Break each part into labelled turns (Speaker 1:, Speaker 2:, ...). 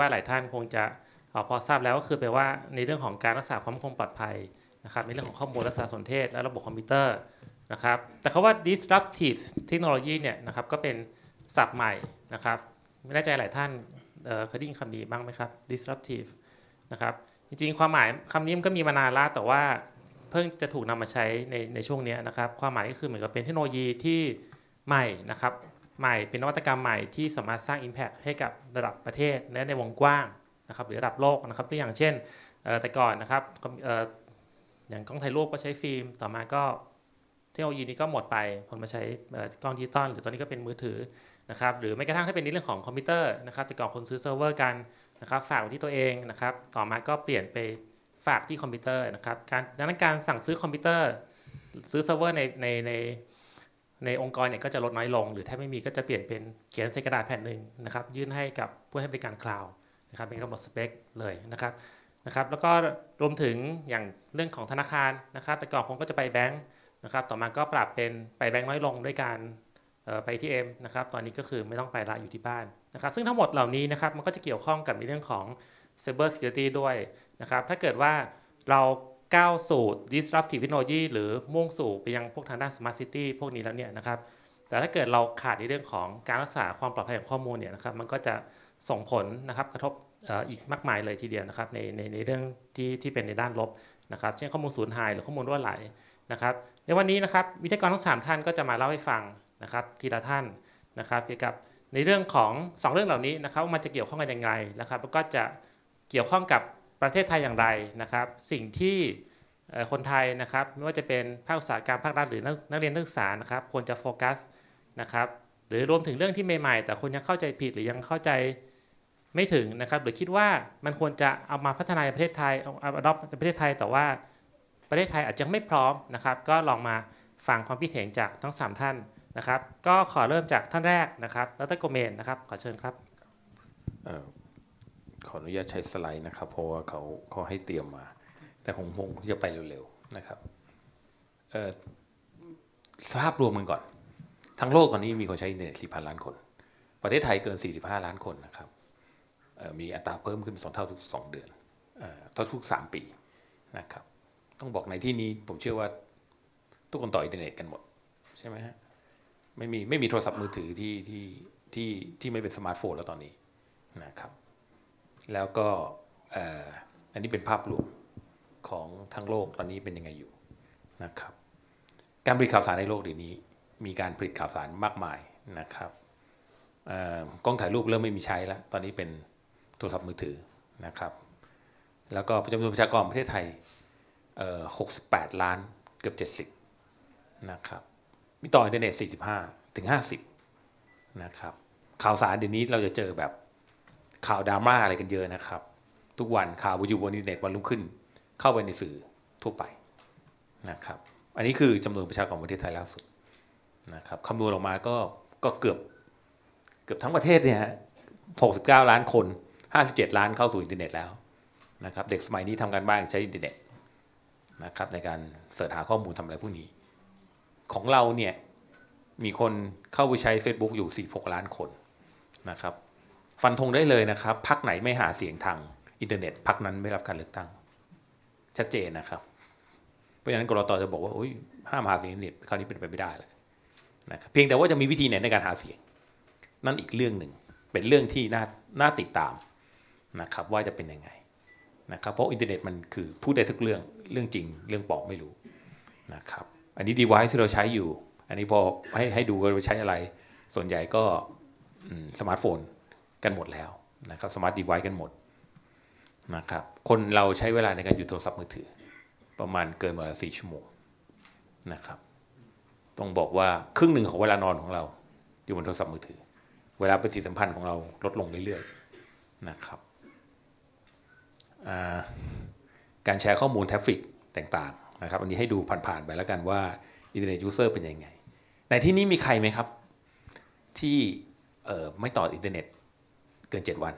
Speaker 1: ว่าหลายท่านคงจะพอทราบแล้วก็คือแปลว่าในเรื่องของการรักษาความมั่นคงปลอดภัยนะครับในเรื่องของข้อมูลและสารสนเทศและระบบคอมพิวเตอร์นะครับแต่คาว่า disruptive technology เนี่ยนะครับก็เป็นศัพท์ใหม่นะครับไม่ แน่ใจหลายท่านเคยได้ยินคำนี้บ้างไหมครับ disruptive นะครับจริงๆความหมายคำนี้มันก็มีมานานแล้วแต่ว่าเพิ่งจะถูกนำมาใช้ในในช่วงนี้นะครับความหมายก็คือเหมือนกับเป็นเทคโนโลยีที่ใหม่นะครับใหม่เป็นนวัตกรรมใหม่ที่สามารถสร้าง Impact ให้กับระดับประเทศและในวงกว้างนะครับหรือระดับโลกนะครับตัวอย่างเช่น แต่ก่อนนะครับอย่างกล้องถ่ายรูปก็ใช้ฟิล์ม ต่อมาก็เทคโนโลยีนี้ก็หมดไปคนมาใช้กล้องดิจิตอลหรือตอนนี้ก็เป็นมือถือนะครับหรือแม้กระทั่งถ้าเป็นในเรื่องของคอมพิวเตอร์นะครับแต่ก่อนคนซื้อเซิร์ฟเวอร์กันนะครับฝากที่ตัวเองนะครับ ต่อมาก็เปลี่ยนไปฝากที่คอมพิวเตอร์นะครับ การดังนั้นการสั่งซื้อคอมพิวเตอร์ ซื้อเซิร์ฟเวอร์ในในในในองค์กรเนี่ยก็จะลดน้อยลง หรือถ้าไม่มีก็จะเปลี่ยนเป็นเขียนใส่กระดาษแผ่นหนึ่งนะครับยื่นให้กับผู้ให้บริการคลาวด์นะครับเป็นกำหนดสเปคเลยนะครับนะครับแล้วก็รวมถึงอย่างเรื่องของธนาคารนะครับแต่ก่อนคงก็จะไปแบงค์นะครับต่อมาก็ปรับเป็นไปแบงค์น้อยลงด้วยการไปที่เอ็มนะครับตอนนี้ก็คือไม่ต้องไปละอยู่ที่บ้านนะครับ ซึ่งทั้งหมดเหล่านี้นะครับมันก็จะเกี่ยวข้องกับในเรื่องของ Cyber Security ด้วยนะครับถ้าเกิดว่าเราก้าวสู่ disruptive technology หรือ มุ่งสู่ไปยังพวกทางด้าน smart city พวกนี้แล้วเนี่ยนะครับแต่ถ้าเกิดเราขาดในเรื่องของการรักษาความปลอดภัยของข้อมูลเนี่ยนะครับมันก็จะส่งผลนะครับกระทบอีกมากมายเลยทีเดียวนะครับในในในเรื่องที่ที่เป็นในด้านลบนะครับเช่นข้อมูลสูญหาย หรือข้อมูลรั่วไหลนะครับในวันนี้นะครับวิทยากรทั้ง 3 ท่านก็จะมาเล่าให้ฟังนะครับทีละท่านนะครับ เกี่ยวกับในเรื่องของ 2 เรื่องเหล่านี้นะครับมันจะเกี่ยวข้องกันยังไงนะครับแล้วก็จะเกี่ยวข้องกับประเทศไทยอย่างไรนะครับ สิ่งที่คนไทยนะครับไม่ว่าจะเป็นภาคอุตสาหกรรมภาครัฐหรือนักเรียนนักศึกษานะครับควรจะโฟกัสนะครับหรือรวมถึงเรื่องที่ใหม่ๆ แต่คนยังเข้าใจผิดหรือยังเข้าใจไม่ถึงนะครับ หรือคิดว่ามันควรจะเอามาพัฒนาในประเทศไทยเอารอบในประเทศไทย แต่ว่าประเทศไทยอาจจะไม่พร้อมนะครับ ก็ลองมาฟังความคิดเห็นจากทั้ง3ท่านนะครับ ก็ขอเริ่มจากท่านแรกนะครับรัตโกเมนนะครับ ขอเชิญครับ
Speaker 2: ขออนุญาตใช้สไลด์นะครับ เพราะว่าเขาเขาให้เตรียมมา แต่ของผมจะไปเร็วๆนะครับสภาพรวมกันก่อน ทั้งโลกตอนนี้มีคนใช้อินเทอร์เน็ต4,000ล้านคน ประเทศไทยเกิน 45 ล้านคนนะครับมีอัตราเพิ่มขึ้นสองเท่าทุก 2 เดือนเท่าทุก3ปีนะครับ ต้องบอกในที่นี้ผมเชื่อว่า ทุกคนต่ออินเทอร์เน็ตกันหมด ใช่ไหมฮะไม่มีไม่มีโทรศัพท์มือถือที่ที่ที่ที่ไม่เป็นสมาร์ทโฟนแล้วตอนนี้นะครับแล้วก็อันนี้เป็นภาพรวมของทั้งโลกตอนนี้เป็นยังไงอยู่นะครับการผลิตข่าวสารในโลกเดี๋ยวนี้มีการผลิตข่าวสารมากมายนะครับกล้องถ่ายรูปเริ่มไม่มีใช้แล้วตอนนี้เป็นโทรศัพท์มือถือนะครับแล้วก็จำนวนประชากรประเทศไทย68 ล้านเกือบ70นะครับมีต่ออินเทอร์เน็ต 45ถึง50นะครับข่าวสารเดี๋ยวนี้เราจะเจอแบบข่าวดราม่าอะไรกันเยอะนะครับ ทุกวันข่าวอยู่บนอินเทอร์เน็ตวันรุ่งขึ้น เข้าไปในสื่อทั่วไปนะครับ อันนี้คือจำนวนประชากรประเทศไทยล่าสุดนะครับคำนวณออกมาก็ก็เกือบ เกือบทั้งประเทศเนี่ยหกสิบเก้าล้านคนห้าสิบเจ็ดล้านเข้าสู่อินเทอร์เน็ตแล้วนะครับ เด็กสมัยนี้ทำการบ้านใช้อินเทอร์เน็ตนะครับ ในการเสิร์ชหาข้อมูลทำอะไรพวกนี้ ของเราเนี่ยมีคนเข้าไปใช้ Facebook อยู่46ล้านคนนะครับฟันธงได้เลยนะครับ พักไหนไม่หาเสียงทางอินเทอร์เน็ตพักนั้นไม่รับการเลือกตั้ง ชัดเจนนะครับ เพราะฉะนั้นกรตจะบอกว่าห้ามหาเสียงอินเทอร์เน็ตคราวนี้เป็นไปไม่ได้เลยนะครับเพียงแต่ว่าจะมีวิธีไหนในการหาเสียง นั่นอีกเรื่องหนึ่ง เป็นเรื่องที่น่าน่าติดตามนะครับ ว่าจะเป็นยังไงนะครับ เพราะอินเทอร์เน็ตมันคือพูดได้ทุกเรื่องเรื่องจริงเรื่องปลอมไม่รู้นะครับ อันนี้ดีไวซ์ที่เราใช้อยู่ อันนี้พอให้ให้ดูว่าเราใช้อะไร ส่วนใหญ่ก็สมาร์ทโฟนกันหมดแล้วนะครับสมาร์ทดีไวซ์กันหมดนะครับคนเราใช้เวลาในการอยู่โทรศัพท์มือถือ ประมาณเกินเวลาสี่ชั่วโมงนะครับต้องบอกว่า ครึ่งหนึ่งของเวลานอนของเรา อยู่บนโทรศัพท์มือถือ เวลาปฏิสัมพันธ์ของเราลดลงเรื่อยๆนะครับการแชร์ข้อมูลทราฟิกต่างๆนะครับอันนี้ให้ดูผ่านๆไปแล้วกันว่าอินเทอร์เน็ตยูเซอร์เป็นยังไงในที่นี้มีใครไหมครับที่ไม่ต่ออินเทอร์เน็ตเกินเจ็ดวัน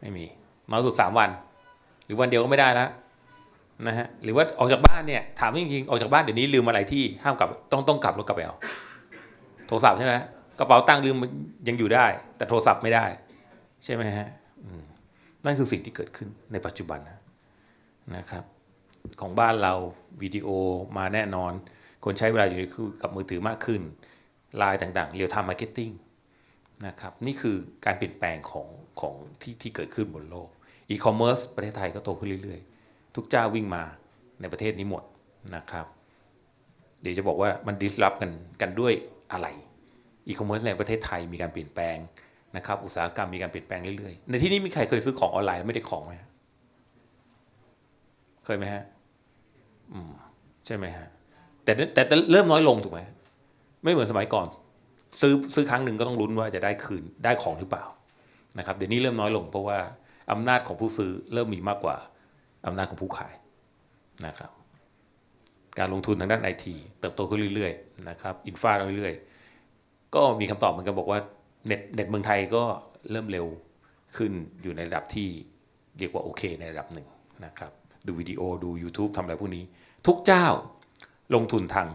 Speaker 2: ไม่มี มาสุดสามวัน หรือวันเดียวก็ไม่ได้แล้วนะฮะหรือว่าออกจากบ้านเนี่ย ถามจริงๆออกจากบ้านเดี๋ยวนี้ลืมอะไรที่ ห้ามกลับต้อง ต้องกลับรถกลับไปเอา โทรศัพท์ใช่ไหมกระเป๋าตังค์ลืมยังอยู่ได้ แต่โทรศัพท์ไม่ได้ ใช่ไหมฮะนั่นคือสิ่งที่เกิดขึ้นในปัจจุบันนะครับ ของบ้านเราวิดีโอมาแน่นอน คนใช้เวลาอยู่กับมือถือมากขึ้นไลน์ต่าง ๆเรียลไทม์มาร์เก็ตติ้งนะครับนี่คือการเปลี่ยนแปลงของของที่ที่เกิดขึ้นบนโลกอีคอมเมิร์ซประเทศไทยก็โตขึ้นเรื่อย ๆ ทุกเจ้าวิ่งมาในประเทศนี้หมดนะครับ เดี๋ยวจะบอกว่ามันดิสลอฟกันกันด้วยอะไรอีคอมเมิร์ซในประเทศไทยมีการเปลี่ยนแปลงนะครับ อุตสาหกรรมมีการเปลี่ยนแปลงเรื่อยๆในที่นี้มีใครเคยซื้อของออนไลน์แล้วไม่ได้ของไหมเคยไหมฮะอืมใช่ไหมฮะแต่แต่เริ่มน้อยลงถูกไหมไม่เหมือนสมัยก่อนซื้อซื้อครั้งหนึ่งก็ต้องลุ้นว่าจะได้คืนได้ของหรือเปล่านะครับเดี๋ยวนี้เริ่มน้อยลงเพราะว่าอำนาจของผู้ซื้อเริ่มมีมากกว่าอำนาจของผู้ขาย นะครับ การลงทุนทางด้านไอทีเติบโตขึ้นเรื่อยๆนะครับอินฟาเรื่อยๆ ก็มีคำตอบเหมือนกันบอกว่าเน็ตเน็ตเมืองไทยก็เริ่มเร็วขึ้นอยู่ในระดับที่เรียกว่าโอเคในระดับหนึ่งนะครับดูวิดีโอดู YouTube ทำอะไรพวกนี้ ทุกเจ้าลงทุนทาง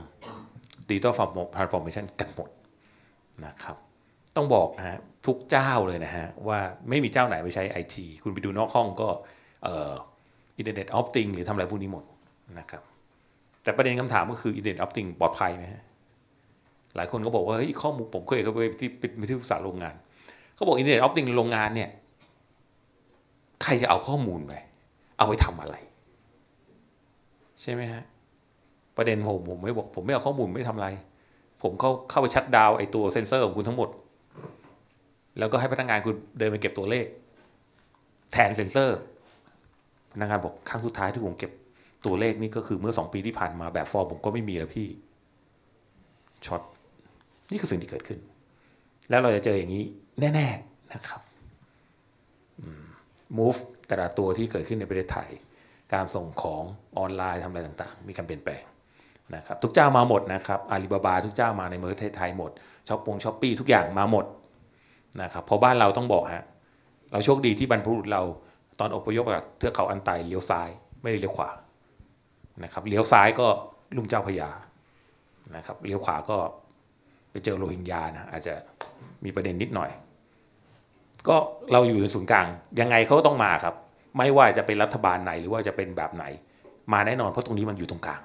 Speaker 2: ดิจิตอลฟอร์มพาร์ฟอร์เมชันกันหมดนะครับต้องบอกนะฮะทุกเจ้าเลยนะฮะว่าไม่มีเจ้าไหนไปใช้ไอทีคุณไปดูนอกห้องก็อินเทอร์เน็ตออฟติงหรือทำอะไรพวกนี้หมดนะครับ แต่ประเด็นคำถามก็คืออินเทอร์เน็ตออฟติงปลอดภัยไหมฮะหลายคนก็บอกว่า เฮ้ยข้อมูลผมเคยเข้าไปที่ไปที่ปรึกษาโรงงาน เขาบอกอินเทอร์เน็ตออฟติงโรงงานเนี่ยใครจะเอาข้อมูลไป เอาไปทำอะไร ใช่ไหมฮะประเด็นผมผมไม่บอก ผมไม่เอาข้อมูลไม่ทำอะไรผมเข้าเข้าไปชัดดาวไอตัวเซ็นเซอร์ของคุณทั้งหมด แล้วก็ให้พนักงงานคุณเดินไปเก็บตัวเลข แทนเซ็นเซอร์พนักงงานบอก ครั้งสุดท้ายที่ผมเก็บตัวเลขนี่ก็คือเมื่อสองปีที่ผ่านมาแบบฟอร์มผมก็ไม่มีแล้วพี่ช็อต นี่คือสิ่งที่เกิดขึ้น แล้วเราจะเจออย่างนี้แน่ๆนะครับ move แต่ละตัวที่เกิดขึ้นในประเทศไทยการส่งของออนไลน์ทำอะไรต่าง ๆ มีการเปลี่ยนแปลงนะครับทุกเจ้ามาหมดนะครับอาลีบาบา ทุกเจ้ามาในเมืองไทยหมดช้อปปงช้อปปี้ทุกอย่างมาหมดนะครับเพราะบ้านเราต้องบอกฮะเราโชคดีที่บรรพบุรุษเราตอนอพยพจากเทือกเขาอันไตเลี้ยวซ้ายไม่ได้เลี้ยวขวานะครับเลี้ยวซ้ายก็ลุงเจ้าพยานะครับเลี้ยวขวาก็ไปเจอโรฮิงญานะอาจจะมีประเด็นนิดหน่อย ก็เราอยู่ในศูนย์กลางยังไงเขาต้องมาครับไม่ว่าจะเป็นรัฐบาลไหน หรือว่าจะเป็นแบบไหน มาแน่นอนเพราะตรงนี้มันอยู่ตรงกลาง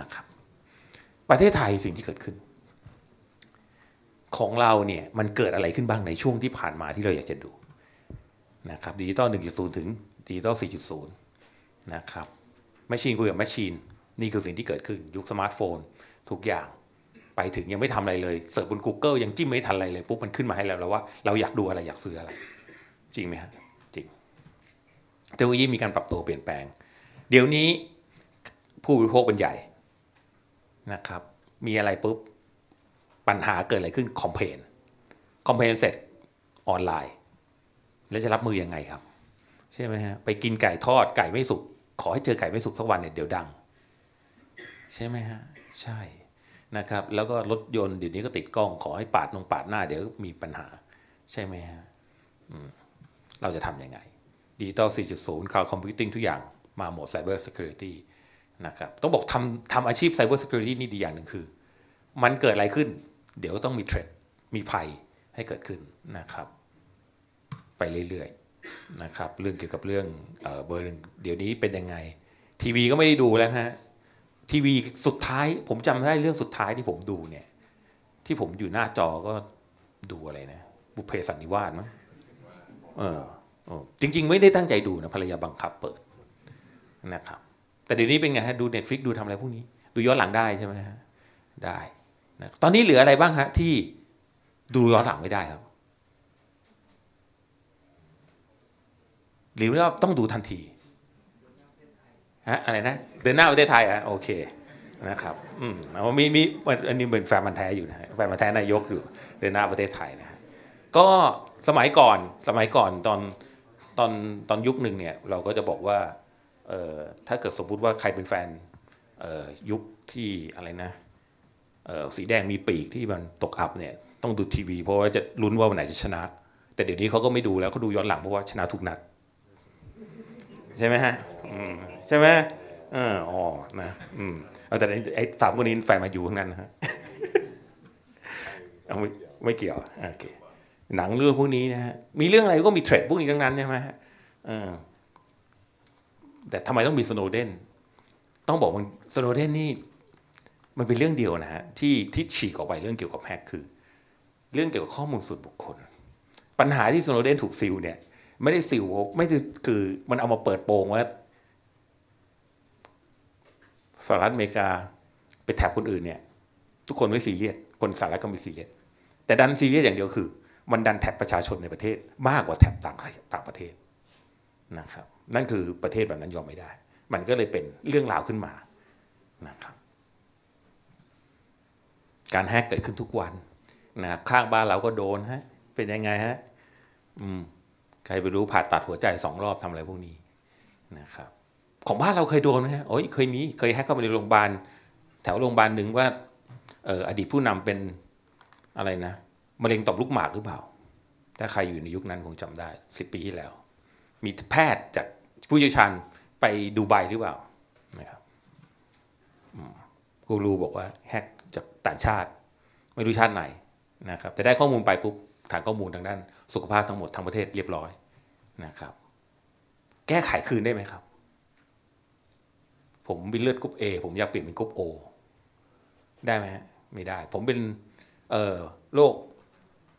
Speaker 2: นะครับ ประเทศไทยสิ่งที่เกิดขึ้น ของเราเนี่ย มันเกิดอะไรขึ้นบ้างในช่วงที่ผ่านมาที่เราอยากจะดู นะครับดิจิตอล1.0 ถึงดิจิตอล4.0 นะครับแมชชีนคุยกับแมชชีนนี่คือสิ่งที่เกิดขึ้น ยุคสมาร์ทโฟน ทุกอย่างไปถึงยังไม่ทำอะไรเลย เสิร์ชบน Google ยังจิ้มไม่ทันอะไรเลย ปุ๊บ มันขึ้นมาให้แล้ววว่าเราอยากดูอะไรอยากซื้ออะไร จริงไหมฮะจริงเทคโนโลยีมีการปรับตัวเปลี่ยนแปลง เดี๋ยวนี้ผู้บริโภคเป็นใหญ่นะครับมีอะไรปุ๊บ ปัญหาเกิดอะไรขึ้น คอมเพนคอมเพนเสร็จออนไลน์ แล้วจะรับมือยังไงครับ ใช่ไหมฮะไปกินไก่ทอดไก่ไม่สุกขอให้เจอไก่ไม่สุกสักวันเนี่ยเดี๋ยวดัง ใช่ไหมฮะใช่นะครับแล้วก็รถยนต์เดี๋ยวนี้ก็ติดกล้อง ขอให้ปาดลงปาดหน้า เดี๋ยวมีปัญหาใช่ไหมฮะเราจะทำยังไงดิจิตอล4.0าวด์คอมพิวติ้งทุกอย่างมาหมดไซ c y b เ r เ e c u ิตี้นะครับต้องบอกทำทำอาชีพไซเบอร์ซิเคียวริตี้นี่ดีอย่างหนึ่งคือ มันเกิดอะไรขึ้น เดี๋ยวต้องมีเทรดมีภัยให้เกิดขึ้นนะครับ ไปเรื่อยๆนะครับ เรื่องเกี่ยวกับเรื่องเบอร์เดี๋ยวนี้เป็นยังไง ทีวีก็ไม่ได้ดูแล้วฮะทีวีสุดท้าย ผมจำได้เรื่องสุดท้ายที่ผมดูเนี่ย ที่ผมอยู่หน้าจอก็ดูอะไรนะ บุเพสันนิวาสมั้งเออจริงๆไม่ได้ตั้งใจดูนะภรรยาบังคับเปิดนะครับแต่เดี๋ยวนี้เป็นไงฮะดู Netflix ดูทำอะไรพวกนี้ดูย้อนหลังได้ใช่ไหมฮะได้นะตอนนี้เหลืออะไรบ้างฮะที่ดูย้อนหลังไม่ได้ครับหรือว่าต้องดูทันทีฮะอะไรนะเดินหน้าประเทศไทยอ่ะโอเคนะครับอืมมีมีอันนี้เป็นแฟนมันแท้อยู่นะแฟนมันแท้นายกอยู่เดินหน้าประเทศไทยนะก็สมัยก่อนสมัยก่อนตอนตอนตอนยุคหนึ่งเนี่ย เราก็จะบอกว่าถ้าเกิดสมมติว่าใครเป็นแฟนยุคที่อะไรนะสีแดงมีปีกที่มันตกอับ เนี่ย ต้องดูทีวีเพราะว่าจะลุ้นว่าวันไหนจะชนะ แต่เดี๋ยวนี้เขาก็ไม่ดูแล้วเขาดูย้อนหลังเพราะว่าชนะทุกนัด ใช่ไหมฮะใช่ไหมอ๋อนะอืมแต่ไอ้สามคนนี้แฟนมาอยู่ข้างนั้นฮะไม่ไม่เกี่ยวโอเคหนังเรื่องพวกนี้นะฮะมีเรื่องอะไรก็มีเทรดพวกนี้ทั้งนั้นใช่ไหมฮะแต่ทำไมต้องมีสโนเดน ต้องบอกว่าสโนเดนนี่มันเป็นเรื่องเดียวนะฮะที่ที่ฉีกออกไปเรื่องเกี่ยวกับแฮกคือ เรื่องเกี่ยวกับข้อมูลส่วนบุคคล ปัญหาที่สโนเดนถูกซิลเนี่ยไม่ได้ซิลไม่ได้คือมันเอามาเปิดโปงว่าสหรัฐอเมริกาไปแถบคนอื่นเนี่ย ทุกคนไม่ซีเรียสคนสหรัฐก็ไม่ซีเรียสแต่ดันซีเรียสอย่างเดียวคือ มันดันแถบประชาชนในประเทศ มากกว่าแถบต่างต่างประเทศนะครับนั่นคือประเทศแบบนั้นยอมไม่ได้ มันก็เลยเป็นเรื่องราวขึ้นมานะครับ การแฮกเกิดขึ้นทุกวันนะครับข้างบ้านเราก็โดนฮะเป็นยังไงฮะอืมใครไปรู้ผ่าตัดหัวใจสองรอบทำอะไรพวกนี้นะครับของบ้านเราเคยโดนไหมฮะโอ้ยเคยมีเคยแฮกเข้าไปในโรงพยาบาลแถวโรงพยาบาลหนึ่งว่าเอออดีตผู้นำเป็นอะไรนะมะเร็งต่อมลูกหมากหรือเปล่าถ้าใครอยู่ในยุคนั้นคงจำได้สิบปีที่แล้วมีแพทย์จากผู้เชี่ยวชาญไปดูใบหรือเปล่านะครับกูรูบอกว่าแฮกจากต่างชาติ ไม่รู้ชาติไหนนะครับแต่ได้ข้อมูลไปปุ๊บฐานข้อมูลทางด้าน สุขภาพทั้งหมดทั้งประเทศเรียบร้อยนะครับ แก้ไขคืนได้ไหมครับ ผมเป็นเลือดกรุ๊ป A ผมอยากเปลี่ยนเป็นกรุ๊ป O ได้ไหม ไม่ได้ ผมเป็นเอ่อโรค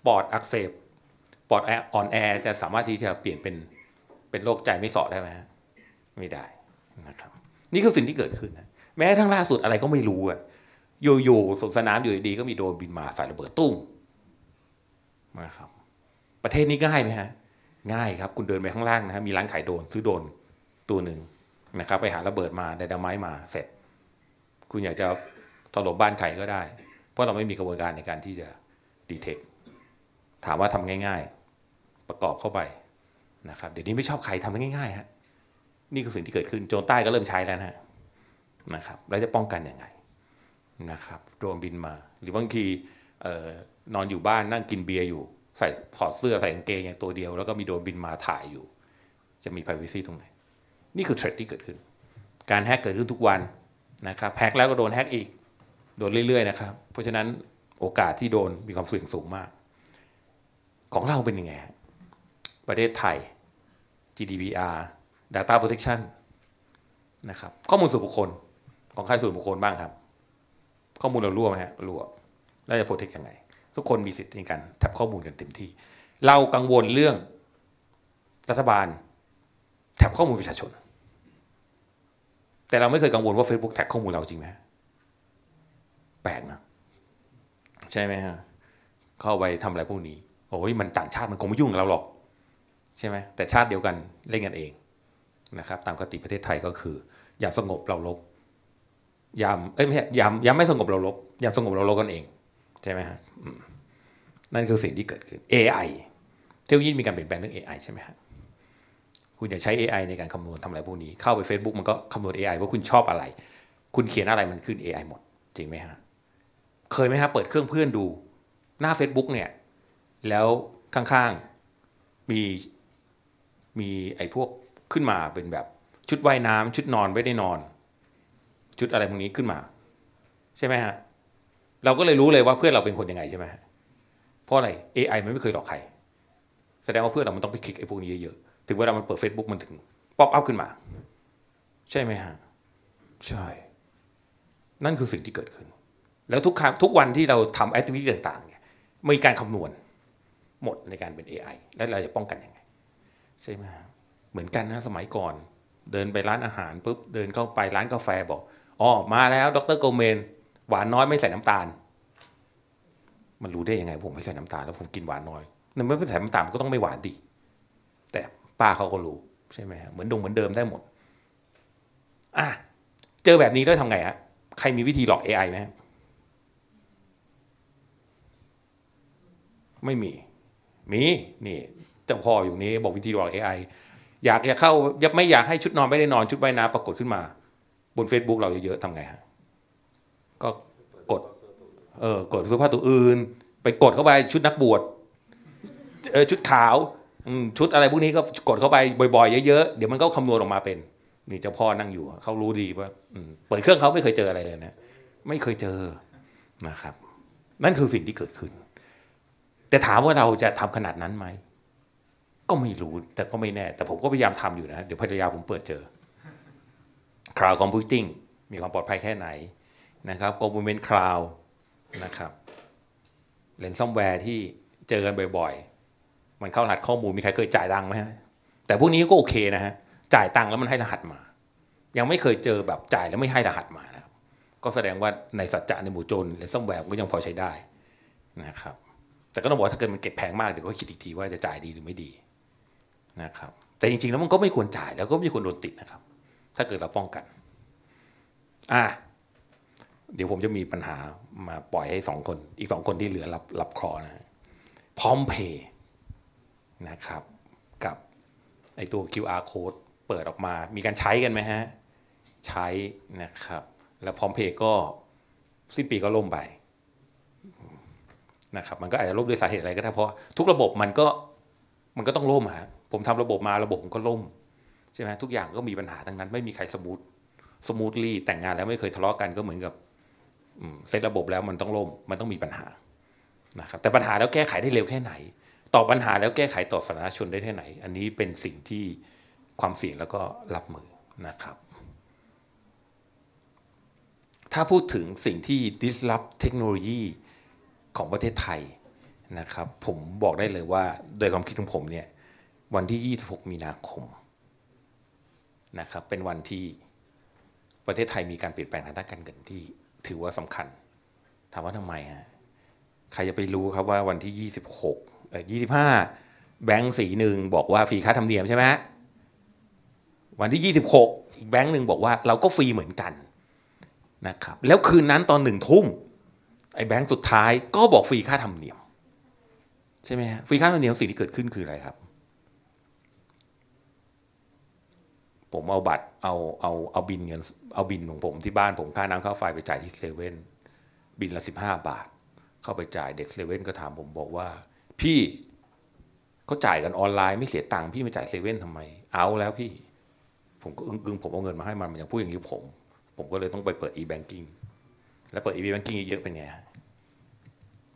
Speaker 2: ปอดอักเสบปอดอ่อนแอจะสามารถที่จะเปลี่ยนเป็นเป็นโรคใจไม่สอได้ไหมไม่ได้นะครับ นี่คือสิ่งที่เกิดขึ้นนะแม้ทั้งล่าสุดอะไรก็ไม่รู้อะโยโย่สนสนามอยู่ดีก็มีโดนบินมาใส่ระเบิดตุ้มนะครับ ประเทศนี้ง่ายไหมฮะ ง่ายครับคุณเดินไปข้างล่างนะฮะมีร้านขายโดนซื้อโดนตัวหนึ่งนะครับ ไปหาระเบิดมาไดนาไม้มาเสร็จ คุณอยากจะถล่มบ้านใครก็ได้ เพราะเราไม่มีกระบวนการในการที่จะดีเทคถามว่าทำง่าย ๆ ประกอบเข้าไปนะครับเดี๋ยวนี้ไม่ชอบใครทำง่ายๆฮะนี่คือสิ่งที่เกิดขึ้นโจนใต้ก็เริ่มใช้แล้วนะนะครับแล้วจะป้องกันยังไงนะครับโดนบินมาหรือบางทีนอนอยู่บ้านนั่งกินเบียร์อยู่ ใส่ถอดเสื้อใส่กางเกงอย่างตัวเดียว แล้วก็มีโดนบินมาถ่ายอยู่ จะมี p r i เวซีตรงไหน นี่คือเทรดที่เกิดขึ้น การแฮกเกิดขึ้นทุกวันนะครับแฮกแล้วก็โดนแฮกอีกโดนเรื่อย ๆนะครับ เพราะฉะนั้นโอกาสที่โดนมีความเสี่ยงสูงมาก ของเราเป็นยังไงประเทศไทย GDPR Data Protection นะครับข้อมูลส่วนบุคคล ของใครส่วนบุคคลบ้างครับ ข้อมูลเรารั่วไหมฮะรั่วแล้วจะโปรเทคยังไง ทุกคนมีสิทธิ์ในการทับข้อมูลกันเต็มที่ เรากังวลเรื่อง รัฐบาล แท็บข้อมูลประชาชน แต่เราไม่เคยกังวลว่า Facebook แท็บข้อมูลเราจริงไหมแปลกนะ ใช่ไหมฮะเข้าไปทำอะไรพวกนี้โอ้ยมันต่างชาติมันคงไม่ยุ่งกับเราหรอกใช่ไหมแต่ชาติเดียวกันเล่นกันเองนะครับตามกติประเทศไทยก็คือยามสงบเราลบ ยามเอ้ยไม่ใช่ยามยามไม่สงบเราลบยามสงบเราลบกันเองใช่ไหมฮะนั่นคือสิ่งที่เกิดขึ้น AI เทคโนโลยีมีการเปลี่ยนแปลงเรื่อง AI ใช่ไหมฮะคุณอย่าใช้ AI ในการคำนวณทำอะไรพวกนี้ เข้าไป Facebook มันก็คำนวณ AI ว่าคุณชอบอะไร คุณเขียนอะไรมันขึ้น AI หมด จริงไหมฮะเคยไหมฮะเปิดเครื่องเพื่อนดูหน้า Facebook เนี่ยแล้วข้างๆมีมีไอ้พวกขึ้นมาเป็นแบบชุดว่ายน้ำ ชุดนอนไม่ได้นอน ชุดอะไรพวกนี้ขึ้นมา ใช่ไหมฮะเราก็เลยรู้เลยว่าเพื่อนเราเป็นคนยังไงใช่ไหมเพราะอะไร AI มันไม่เคยหลอกใคร แสดงว่าเพื่อนเรามันต้องไปคลิกไอ้พวกนี้เยอะๆถึงเวลามันเปิด Facebook มันถึงป๊อปอัพขึ้นมา ใช่ไหมฮะใช่ นั่นคือสิ่งที่เกิดขึ้น แล้วทุกครั้งทุกวันที่เราทำแอคทิวิตี้ต่างๆเนี่ยมีการคำนวณหมดในการเป็น AI แล้วเราจะป้องกันยังไงใช่ไหมเหมือนกันนะสมัยก่อน เดินไปร้านอาหารปุ๊บเดินเข้าไปร้านกาแฟบอกอ๋อมาแล้ว ดรโกเมน หวานน้อยไม่ใส่น้ำตาล มันรู้ได้ยังไง ผมไม่ใส่น้ำตาลแล้วผมกินหวานน้อยนั่นไม่ใส่น้ำตาลก็ต้องไม่หวานดิแต่ป้าเขาก็รู้ใช่ไหมฮะเหมือนดงเหมือนเดิมได้หมด อ่ะเจอแบบนี้แล้วทำไงฮะใครมีวิธีหลอก AI ไหมไม่มี มีนี่เจ้าพ่ออยู่นี้บอกวิธีหลอก AI อยากจะเข้าไม่อยากให้ชุดนอน ไม่ได้นอนชุดวบน้ำปรากฏขึ้นมา บน Facebook เราเยอะๆทำไงฮะ ก็กด เออกดเสื้อผ้าตัวอื่น ไปกดเข้าไปชุดนักบวชเออชุดขาวชุดอะไรพวกนี้ก็กดเข้าไปบ่อยๆ เยอะๆ เดี๋ยวมันก็คำนวณออกมาเป็น นี่เจ้าพ่อนั่งอยู่ เขารู้ดีว่าเปิดเครื่องเขาไม่เคยเจออะไรเลยนะไม่เคยเจอนะครับ นั่นคือสิ่งที่เกิดขึ้น แต่ถามว่าเราจะทำขนาดนั้นไหมก็ไม่รู้แต่ก็ไม่แน่ แต่ผมก็พยายามทำอยู่นะเดี๋ยวภรรยาผมเปิดเจอาวด์คอมพิวติ้งมีความปลอดภัยแค่ไหนนะครับโกลบู n m e n t c l o นะครับเลนซอมแวร์ที่เจอกันบ่อยๆ มันเข้ารหัสข้อมูลมีใครเคยจ่ายตังค์ไหมฮะแต่พวกนี้ก็โอเคนะฮะจ่ายตังค์แล้วมันให้รหัสมา ยังไม่เคยเจอแบบจ่ายแล้วไม่ให้รหัสมานะครับ ก็แสดงว่าในสัจจะในหมู่โจรเลนซอมแวร์ก็ยังพอใช้ได้นะครับแต่ก็ต้องบอกถ้าเกิดมันเก็บแพงมากเดี๋ยวก็คิดอีกทีว่าจะจ่ายดีหรือไม่ดีนะครับแต่จริงๆ แล้วมันก็ไม่ควรจ่ายแล้วก็ไม่ควรโดนติดนะครับ ถ้าเกิดเราป้องกัน อ่า เดี๋ยวผมจะมีปัญหามาปล่อยให้สองคน อีกสองคนที่เหลือรับรับคอนะ พร้อมเพย์นะครับ กับไอตัว QR code เปิดออกมา มีการใช้กันไหมฮะ ใช้นะครับ แล้วพร้อมเพย์ก็สิ้นปีก็ล่มไปนะครับมันก็อาจจะล่มด้วยสาเหตุอะไรก็ได้เพราะ ทุกระบบมันก็ มันก็ต้องล่มฮะผมทำระบบมา ระบบผมก็ล่มใช่ไหมทุกอย่างก็มีปัญหาทั้งนั้น ไม่มีใครสมูท สมูทลี่ แต่งงานแล้วไม่เคยทะเลาะกันก็เหมือนกับเซตระบบแล้วมันต้องล่ม มันต้องมีปัญหานะครับ แต่ปัญหาแล้วแก้ไขได้เร็วแค่ไหน ตอบปัญหาแล้วแก้ไขต่อสาธารณชนได้แค่ไหน อันนี้เป็นสิ่งที่ความเสี่ยงแล้วก็รับมือนะครับ ถ้าพูดถึงสิ่งที่ disrupt เทคโนโลยีของประเทศไทยนะครับ ผมบอกได้เลยว่าโดยความคิดของผมเนี่ยวันที่ 26 มีนาคมนะครับ เป็นวันที่ประเทศไทยมีการเปลี่ยนแปลงทางด้านการเงินที่ถือว่าสำคัญถามว่าทำไมฮะใครจะไปรู้ครับว่า วันที่ 26เอ่อ25 แบงค์สีหนึ่งบอกว่าฟรีค่าธรรมเนียมใช่ไหมวันที่ 26 อีกแบงค์หนึ่งบอกว่า เราก็ฟรีเหมือนกันนะครับ แล้วคืนนั้นตอนหนึ่งทุ่มไอ้แบงค์สุดท้ายก็บอกฟรีค่าธรรมเนียมใช่ไหมฮะฟรีค่าธรรมเนียมสิ่งที่เกิดขึ้นคืออะไรครับผมเอาบัตรเอาเอาเอาบินเงิน เอาบินของผม ที่บ้านผมค่าน้ำค่าไฟไปจ่ายที่เซเว่นบินละสิบห้าบาท เข้าไปจ่ายเด็กเซเว่นก็ถามผมบอกว่า พี่เขาจ่ายกันออนไลน์ ไม่เสียตังค์พี่มาจ่ายเซเว่นทำไม เอาแล้วพี่ ผมก็อึ้งๆผมเอาเงินมาให้มันมันยังพูดอย่างนี้ผม ผมก็เลยต้องไปเปิด e-banking แล้วเปิด e-banking เยอะเป็นไง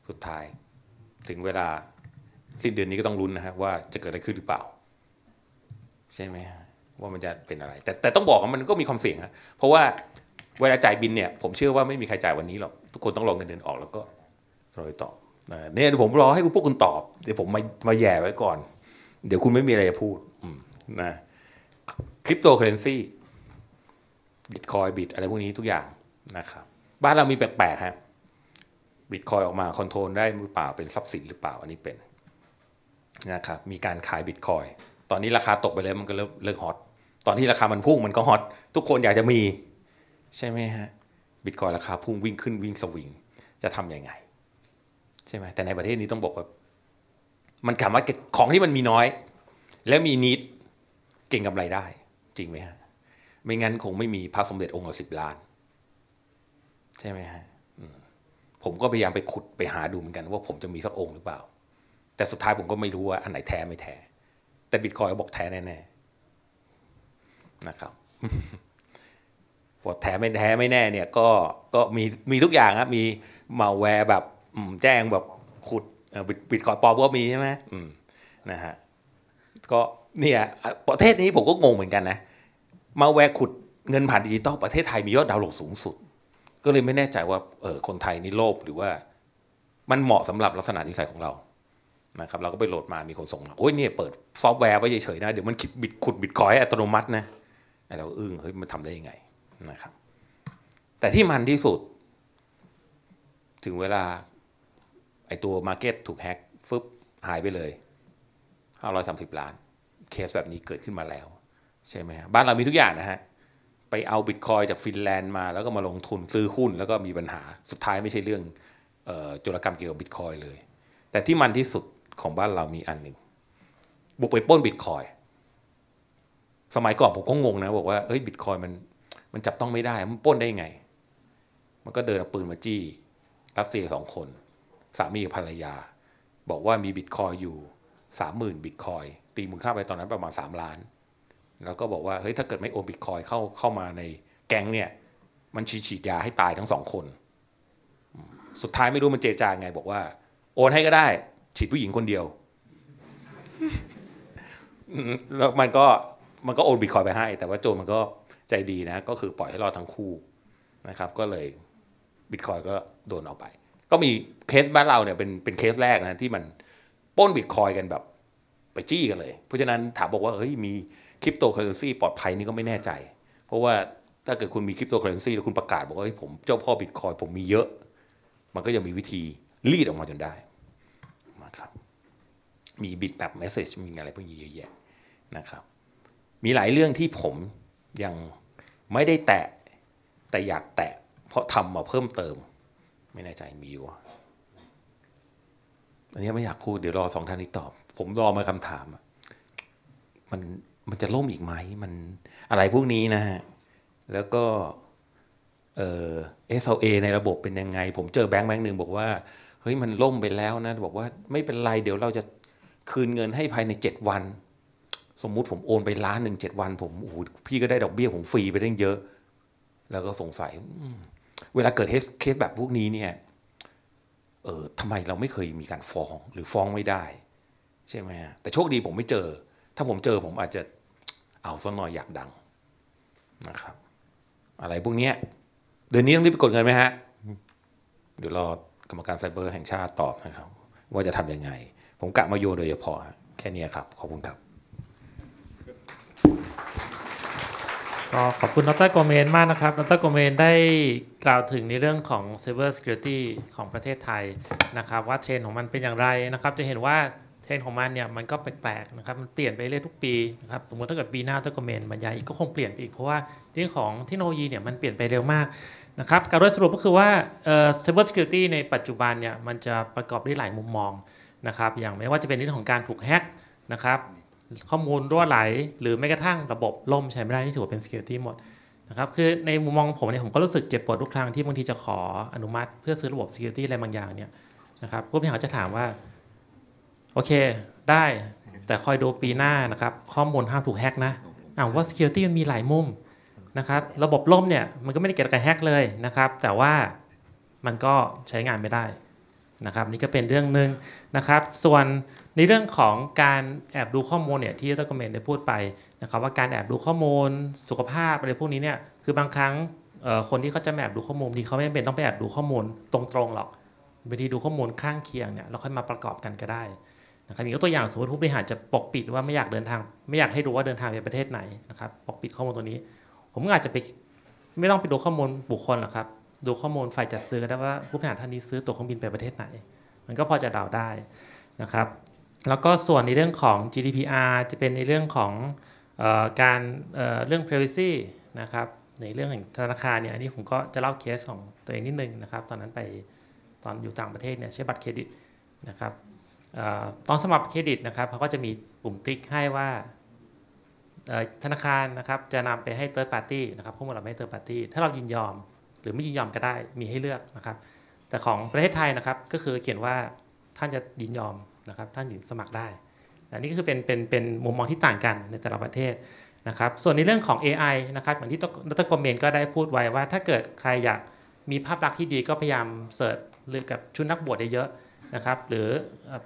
Speaker 2: สุดท้าย ถึงเวลาสิ้นเดือนนี้ก็ต้องลุ้นนะฮะว่าจะเกิดอะไรขึ้นหรือเปล่าใช่ไหมฮะว่ามันจะเป็นอะไร แต่แต่ต้องบอกว่ามันก็มีความเสี่ยงครับเพราะว่าเวลาจ่ายบินเนี่ย ผมเชื่อว่าไม่มีใครจ่ายวันนี้หรอกทุกคนต้องรอเงินเดือนออกแล้วก็รอตอบเนี่ยผมรอให้พวกคุณตอบ เดี๋ยวผมมามาแย่ไว้ก่อน เดี๋ยวคุณไม่มีอะไรจะพูดนะคริปโตเคอเรนซีบิตคอยบิตอะไรพวกนี้ทุกอย่างนะครับบ้านเรามีแปลกๆฮะบิตคอยออกมาคอนโทรลได้หรือเปล่าเป็นทรัพย์สินหรือเปล่าอันนี้เป็นนะครับมีการขายบิตคอยตอนนี้ราคาตกไปแล้วมันก็เริ่มเลิกฮอตตอนที่ราคามันพุ่งมันก็ฮอตทุกคนอยากจะมี ใช่ไหมฮะ บิตคอยราคา พุ่งวิ่งขึ้นวิ่งสวิง จะทํำยังไง ใช่ไหมแต่ในประเทศนี้ต้องบอกว่ามันสามารถของที่มันมีน้อย แล้วมีนิดเก่งกำไรได้ จริงไหมฮะ ไม่งั้นคงไม่มีพระสมเด็จองค์ละสิบล้าน ใช่ไหมฮะผมก็พยายามไปขุดไปหาดูเหมือนกันว่า ผมจะมีสักองค์หรือเปล่า แต่สุดท้ายผมก็ไม่รู้ว่าอันไหนแท้ไม่แท้ แต่บิตคอยบอกแท้แน่นะครับปวดแท้ไม่แท้ไม่แน่เนี่ยก็ก็มีมีทุกอย่างครับมีมาแวร์แบบแจ้งแบบขุด บิดบิดคอยปอมก็มีใช่ไหมนะฮะก็เนี่ย ประเทศนี้ผมก็งงเหมือนกันนะมาแวร์ขุดเงินผ่านดิจิตอลประเทศไทยมียอดดาวน์โหลดสูงสุด ก็เลยไม่แน่ใจว่าเออคนไทยนี่โลภหรือว่ามันเหมาะสำหรับลักษณะนิสัยของเรา นะครับ เราก็ไปโหลดมามีคนส่งมาโอ้ยเนี่ยเปิดซอฟต์แวร์ไว้เฉยๆนะเดี๋ยวมันบิดขุดบิดคอยอัตโนมัตินะเราอึ้งเฮ้ยมันทำได้ยังไงนะครับแต่ที่มันที่สุด ถึงเวลาไอตัวมาเก็ตถูกแฮกฟึบ หายไปเลย530 ล้านเคสแบบนี้เกิดขึ้นมาแล้ว ใช่ไหมฮะบ้านเรามีทุกอย่างนะฮะไปเอาบิตคอยจากฟินแลนด์มาแล้วก็มาลงทุนซื้อหุ้น แล้วก็มีปัญหาสุดท้ายไม่ใช่เรื่องโจรกรรมเกี่ยวกับบิตคอยเลย แต่ที่มันที่สุดของบ้านเรามีอันหนึ่งบุกไปป้นบิตคอยสมัยก่อนผมก็งงนะบอกว่าเอ้ยบิตคอยมัน มันจับต้องไม่ได้ มันป้นได้ยังไง มันก็เดินเอาปืนมาจี้ รัสเซียสองคน สามีภรรยา บอกว่ามีบิตคอยอยู่สามหมื่นบิตคอยตีมูลค่าไปตอนนั้นประมาณสามล้าน แล้วก็บอกว่าเฮ้ยถ้าเกิดไม่โอนบิตคอยเข้าเข้ามาในแก๊งเนี่ย มันฉีดฉีดยาให้ตายทั้งสองคน สุดท้ายไม่รู้มันเจจาไงบอกว่าโอนให้ก็ได้ ฉีดผู้หญิงคนเดียวแล้วมันก็มันก็โอนบิตคอยไปให้ แต่ว่าโจมันก็ใจดีนะ ก็คือปล่อยให้รอดทั้งคู่นะครับ ก็เลยบิตคอยก็โดนเอาไป ก็มีเคสบ้านเราเนี่ยเป็นเป็นเคสแรกนะที่มันป้นบิตคอยกันแบบไปจี้กันเลย เพราะฉะนั้นถามบอกว่าเฮ้ย มีคริปโตเคอเรนซีปลอดภัยนี่ก็ไม่แน่ใจ เพราะว่าถ้าเกิดคุณมีคริปโตเคอเรนซีแล้วคุณประกาศบอกว่าเฮ้ยผม เจ้าพ่อบิตคอยผมมีเยอะ มันก็ยังมีวิธีรีดออกมาจนได้นะครับมีบิตแบบเมสเซจมีอะไรพวกนี้เยอะแยะนะครับมีหลายเรื่องที่ผมยังไม่ได้แตะ แต่อยากแตะ เพราะทำมาเพิ่มเติม ไม่แน่ใจมีอยู่อันนี้ไม่อยากพูดเดี๋ยวรอสองท่านนี้ตอบ ผมรอมาคำถาม มันมันจะล่มอีกไหมมันอะไรพวกนี้นะฮะ แล้วก็เออเอสเอในระบบเป็นยังไง ผมเจอแบงค์แบงค์หนึ่งบอกว่า เฮ้ยมันล่มไปแล้วนะ บอกว่าไม่เป็นไรเดี๋ยวเราจะคืนเงินให้ภายใน7วันสมมุติผมโอนไปล้านหนึ่งเจ็ดวัน ผมโอ้โหพี่ก็ได้ดอกเบี้ยผมฟรีไปเรื่องเยอะ แล้วก็สงสัยเวลาเกิดเคสแบบพวกนี้เนี่ย เออทำไมเราไม่เคยมีการฟ้อง หรือฟ้องไม่ได้ ใช่ไหมฮะแต่โชคดีผมไม่เจอ ถ้าผมเจอผมอาจจะเอาซะหน่อยอยากดังนะครับ อะไรพวกนี้เดือนนี้ต้องรีบไปกดเงินไหมฮะ เดี๋ยวรอกรรมการไซเบอร์แห่งชาติตอบนะครับ ว่าจะทำยังไง ผมกะมาโยโดยเฉพาะแค่นี้ครับขอบคุณครับ
Speaker 1: ก็ขอบคุณตตเอร์โกเมนมากนะครับตตเอร์โกเมนได้กล่าวถึงในเรื่องของ Cyber Security ของประเทศไทยนะครับว่าเทรนของมันเป็นอย่างไรนะครับ จะเห็นว่าเทรนของมันเนี่ยมันก็แปลกๆนะครับมันเปลี่ยนไปเรื่อยทุกปีนะครับสมมติถ้าเกิดปีหน้าตเอร์โกเมนบรรยายอีกก็คงเปลี่ยนไปอีกเพราะว่าเรื่องของเทคโนโลยีเนี่ยมันเปลี่ยนไปเร็วมากนะครับการสรุปก็คือว่าเซ Cyber Security ในปัจจุบันเนี่ยมันจะประกอบด้วยหลายมุมมองนะครับอย่างไม่ว่าจะเป็นเรื่องของการถูกแฮกนะครับข้อมูลรั่วไหลหรือแม้กระทั่งระบบล่มใช้ไม่ได้ นี่ถือว่าเป็น security หมดนะครับคือในมุมมองผมเนี่ยผมก็รู้สึกเจ็บปวดทุกครั้งที่บางทีจะขออนุมัติ เพื่อซื้อระบบ security อะไรบางอย่างเนี่ยนะครับผู้บริหารจะถามว่า โอเค ได้ แต่คอยดูปีหน้านะครับ ข้อมูลห้ามถูกแฮกนะอ้าวว่า security มันมีหลายมุมนะครับระบบล่มเนี่ยมันก็ไม่ได้เกิดการแฮกเลยนะครับแต่ว่ามันก็ใช้งานไม่ได้นะครับ นี่ก็เป็นเรื่องหนึ่งนะครับ ส่วนในเรื่องของการแอบดูข้อมูลเนี่ยที่ดรกเมนได้พูดไปนะครับว่าการแอบดูข้อมูลสุขภาพอะไรพวกนี้เนี่ยคือบางครั้งคนที่เขาจะแอบดูข้อมูลนี่เขาไม่เป็นต้องไปแอบดูข้อมูลตรงๆหรอกบางทีดูข้อมูลข้างเคียงเนี่ยเราค่อยมาประกอบกันก็ได้นะครับอยกตัวอย่างสมมติผู้บริหารจะปกปิดว่าไม่อยากเดินทาง ไม่อยากให้รู้ว่าเดินทางไปประเทศไหนนะครับปกปิดข้อมูลตัวนี้ ผมก็อาจจะไปไม่ต้องไปดูข้อมูลบุคคลหรอกครับดูข้อมูลฝ่ายจัดซื้อได้ว่าผู้บริหารท่านนี้ซื้อตั๋วเครื่องบินไปประเทศไหน มันก็พอจะเดาได้นะครับแล้วก็ส่วนในเรื่องของ GDPR จะเป็นในเรื่องของออการเเรื่อง privacy นะครับ ในเรื่องของธนาคารเนี่ย อันนี้ผมก็จะเล่าเคสของตัวเองนิดนึงนะครับ ตอนนั้นไปตอนอยู่ต่างประเทศเนี่ยใช้บัตรเครดิตนะครับออตอนสมัครเครดิตนะครับเขาก็จะมีปุ่มติ๊กให้ว่าธนาคารนะครับจะนำไปให้ third party นะครับข้อมูลเราไม่ให้ third party ถ้าเรายินยอม หรือไม่ยินยอมก็ได้มีให้เลือกนะครับ แต่ของประเทศไทยนะครับก็คือเขียนว่าท่านจะยินยอมะครับท่านญิงสมัครได้อันนี้ก็คือเป็นเป็นเป็นมุมมองที่ต่างกันในแต่ละประเทศนะครับ ส่วนในเรื่องของ AI นะครับเหมือนที่ดรกมเมนก็ได้พูดไว้ว่าถ้าเกิดใครอยากมีภาพลักษณ์ที่ดีก็พยายามเสิร์ชหรือกับชุดนักบวชเยอะๆนะครับ หรือ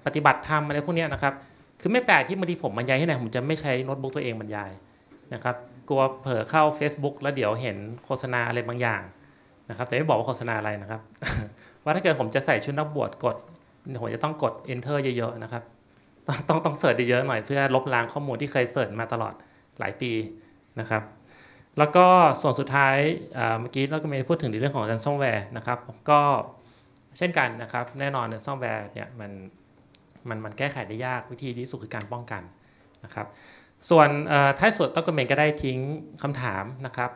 Speaker 1: ปฏิบัติธรรมอะไรพวกนี้นะครับ คือไม่แปลกที่บางทีผมบรรยายที่ไหนผมจะไม่ใช้โน้ตบุ๊กตัวเองบรรยายนะครับ กลัวเผลอเข้า Facebook แล้วเดี๋ยวเห็นโฆษณาอะไรบางอย่างนะครับ แต่ไม่บอกว่าโฆษณาอะไรนะครับ ว่าถ้าเกิดผมจะใส่ชุดนักบวชกดผมจะต้องกด enter เยอะ ๆ นะครับ ต้องต้องเสิร์ชเยอะๆหน่อยเพื่อลบล้างข้อมูลที่เคยเสิร์ชมาตลอดหลายปีนะครับ แล้วก็ส่วนสุดท้ายเมื่อกี้เราก็มีพูดถึงในเรื่องของการซอมแวร์นะครับ ก็เช่นกันนะครับ แน่นอนรันซัมแวร์เนี่ยมันมันมันแก้ไขได้ยากวิธีที่สุดคือการป้องกันนะครับ ส่วนท้ายสุดต้องกเมนก็ได้ทิ้งคำถามนะครับ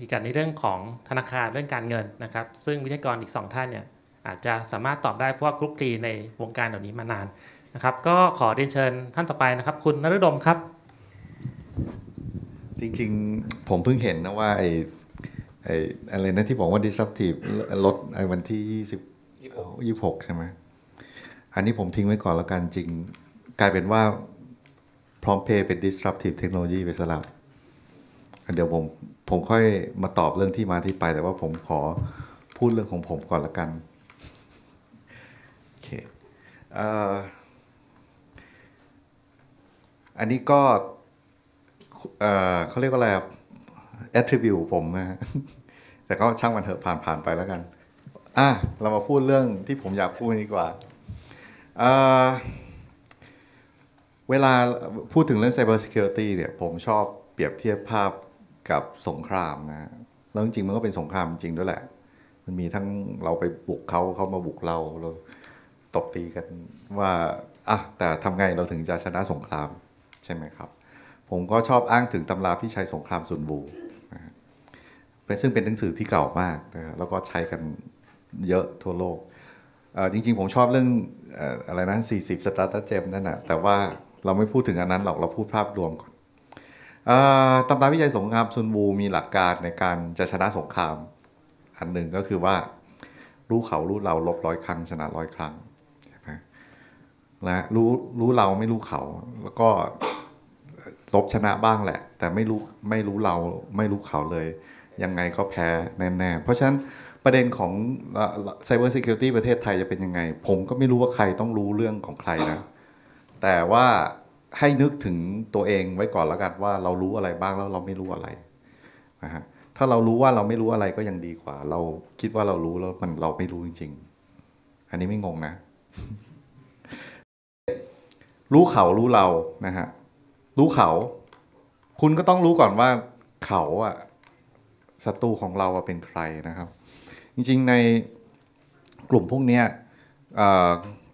Speaker 1: อีกการในเรื่องของธนาคารเรื่องการเงินนะครับ ซึ่งวิทยากรอีก 2 ท่านเนี่ยอาจจะสามารถตอบได้เพราะว่าคลุกคลีในวงการเหล่านี้มานานนะครับก็ขอเรียนเชิญท่านต่อไปนะครับคุณนฤดมครับ
Speaker 3: จริงๆผมเพิ่งเห็นนะว่าไอ้ไอ้อะไรนะที่บอกว่า disruptive ลดไอ้วันที่20 26 ใช่ไหมอันนี้ผมทิ้งไว้ก่อนแล้วกันจริง กลายเป็นว่าพร้อมเพย์เป็น disruptive technology ไปสลับเดี๋ยวผมผมค่อยมาตอบเรื่องที่มาที่ไป แต่ว่าผมขอพูดเรื่องของผมก่อนละกันเค อันนี้ก็เขาเรียกว่าอะไรครับริ t ิ i ผมนะฮะ แต่ก็ช่างมันเถอะผ่านผ่านไปแล้วกัน อ่ะ เรามาพูดเรื่องที่ผมอยากพูดดีกว่า เวลาพูดถึงเรื่อง cyber security เนี่ย ผมชอบเปรียบเทียบภาพกับสงครามนะแล้วจริงๆ มันก็เป็นสงครามจริงด้วยแหละ มันมีทั้งเราไปบุกเขา เขามาบุกเรา เราตบตีกันว่า อ่ะ แต่ทำไงเราถึงจะชนะสงครามใช่ไหมครับ ผมก็ชอบอ้างถึงตำราพี่ชัยสงครามสุนบูเป็นซึ่งเป็นหนังสือที่เก่ามากนะแล้วก็ใช้กันเยอะทั่วโลก จริงๆผมชอบเรื่องอะไรนะ 40สตาร์ทเจม นั่นนะแต่ว่าเราไม่พูดถึงอันนั้นหรอก เราพูดภาพรวมก่อน ตำราวิจัยสงครามซุนบูมีหลักการในการจะชนะสงคราม อันหนึ่งก็คือว่า รู้เขารู้เราลบร้อยครั้งชนะร้อยครั้งนะรู้รู้เราไม่รู้เขาแล้วก็ลบชนะบ้างแหละ แต่ไม่รู้ไม่รู้เรา ไม่รู้เขาเลย ยังไงก็แพ้แน่ๆเพราะฉะนั้นประเด็นของไซเบอร์ซิเคียวตี้ประเทศไทยจะเป็นยังไง ผมก็ไม่รู้ว่าใครต้องรู้เรื่องของใครนะแต่ว่าให้นึกถึงตัวเองไว้ก่อนแล้วกันว่าเรารู้อะไรบ้างแล้วเราไม่รู้อะไรนะฮะถ้าเรารู้ว่าเราไม่รู้อะไรก็ยังดีกว่า เราคิดว่าเรารู้แล้วมันเราไม่รู้จริงๆ อันนี้ไม่งงนะรู้เขารู้เรา นะฮะ รู้เขา คุณก็ต้องรู้ก่อนว่าเขาอะศัตรูของเราเป็นใครนะครับ จริงๆ ในกลุ่มพวกนี้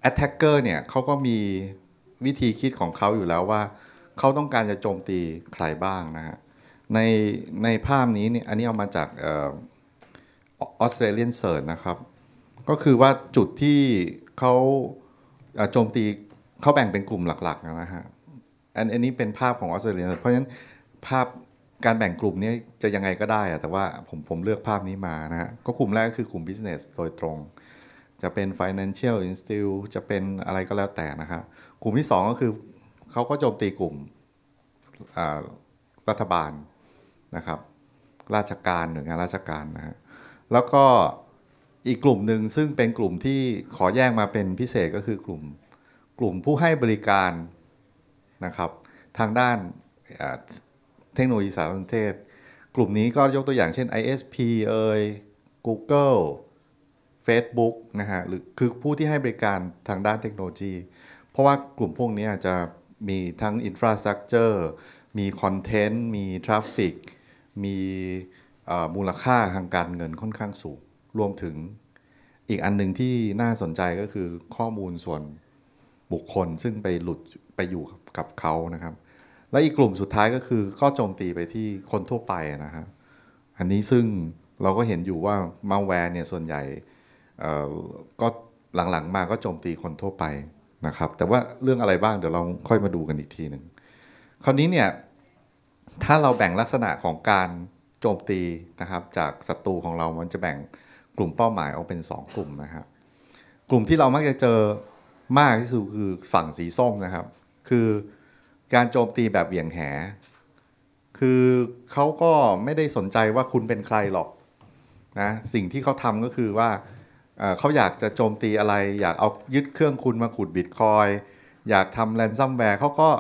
Speaker 3: แอตแทกเกอร์เนี่ยเขาก็มีวิธีคิดของเขาอยู่แล้วว่า เขาต้องการจะโจมตีใครบ้างนะฮะ ใน ในภาพนี้เนี่ยอันนี้เอามาจากออสเตรเลียนเซิร์ชนะครับ ก็คือว่าจุดที่เขาโจมตีเขาแบ่งเป็นกลุ่มหลักๆนะฮะ อันนี้เป็นภาพของออสเตรเลีย เพราะฉะนั้น ภาพการแบ่งกลุ่มนี้จะยังไงก็ได้อะแต่ว่าผมผมเลือกภาพนี้มานะฮะ ก็กลุ่มแรกคือกลุ่ม business โดยตรง จะเป็น financial institute จะเป็นอะไรก็แล้วแต่นะครับ กลุ่มที่ 2 ก็คือเขาก็โจมตีกลุ่ม รัฐบาล นะครับ ราชการหรืองานราชการนะฮะ แล้วก็อีกกลุ่มหนึ่งซึ่งเป็นกลุ่มที่ขอแยกมาเป็นพิเศษก็คือกลุ่มกลุ่มผู้ให้บริการ นะครับ ทางด้านเทคโนโลยีสารสนเทศ กลุ่มนี้ก็ยกตัวอย่างเช่น ISP เอย Google Facebook นะฮะ หรือคือผู้ที่ให้บริการทางด้านเทคโนโลยี เพราะว่ากลุ่มพวกนี้จะมีทั้งอินฟราสตรักเจอร์มีคอนเทนต์มีทราฟฟิกมีมูลค่าทางการเงินค่อนข้างสูงรวมถึงอีกอันหนึ่งที่น่าสนใจก็คือข้อมูลส่วนบุคคล ซึ่งไปหลุดไปอยู่กับเขานะครับ และอีกกลุ่มสุดท้ายก็คือก็โจมตีไปที่คนทั่วไปนะฮะอันนี้ซึ่งเราก็เห็นอยู่ว่ามาแวร์เนี่ยส่วนใหญ่ก็หลังๆ มาก็โจมตีคนทั่วไปนะครับ แต่ว่าเรื่องอะไรบ้างเดี๋ยวเราค่อยมาดูกันอีกทีหนึ่งคราวนี้เนี่ย ถ้าเราแบ่งลักษณะของการโจมตีนะครับจากศัตรูของเรามันจะแบ่งกลุ่มเป้าหมายออกเป็น 2 กลุ่มนะครับกลุ่มที่เรามักจะเจอมากที่สุดคือฝั่งสีส้มนะครับ คือการโจมตีแบบเหวี่ยงแห คือเขาก็ไม่ได้สนใจว่าคุณเป็นใครหรอกนะ สิ่งที่เขาทำก็คือว่า เขาอยากจะโจมตีอะไร อยากเอายึดเครื่องคุณมาขุดบิตคอย อยากทำแรนซัมแวร์ เขาก็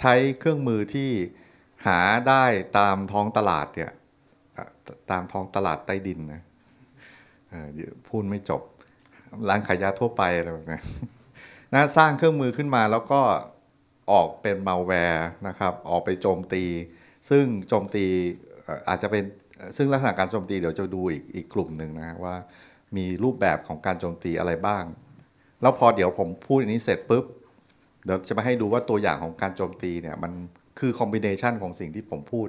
Speaker 3: ใช้เครื่องมือที่หาได้ตามท้องตลาดเนี่ย ตามท้องตลาดใต้ดินนะพูดไม่จบ ร้านขายยาทั่วไปอะไรแบบนี้นะสร้างเครื่องมือขึ้นมาแล้วก็ออกเป็นมัลแวร์นะครับออกไปโจมตี ซึ่งโจมตีอาจจะเป็นซึ่งลักษณะการโจมตีเดี๋ยวจะดูอีกอีกกลุ่มหนึ่งนะว่ามีรูปแบบของการโจมตีอะไรบ้าง แล้วพอเดี๋ยวผมพูดอันนี้เสร็จปุ๊บ เดี๋ยวจะมาให้ดูว่าตัวอย่างของการโจมตีเนี่ย มันคือคอมบิเนชันของสิ่งที่ผมพูด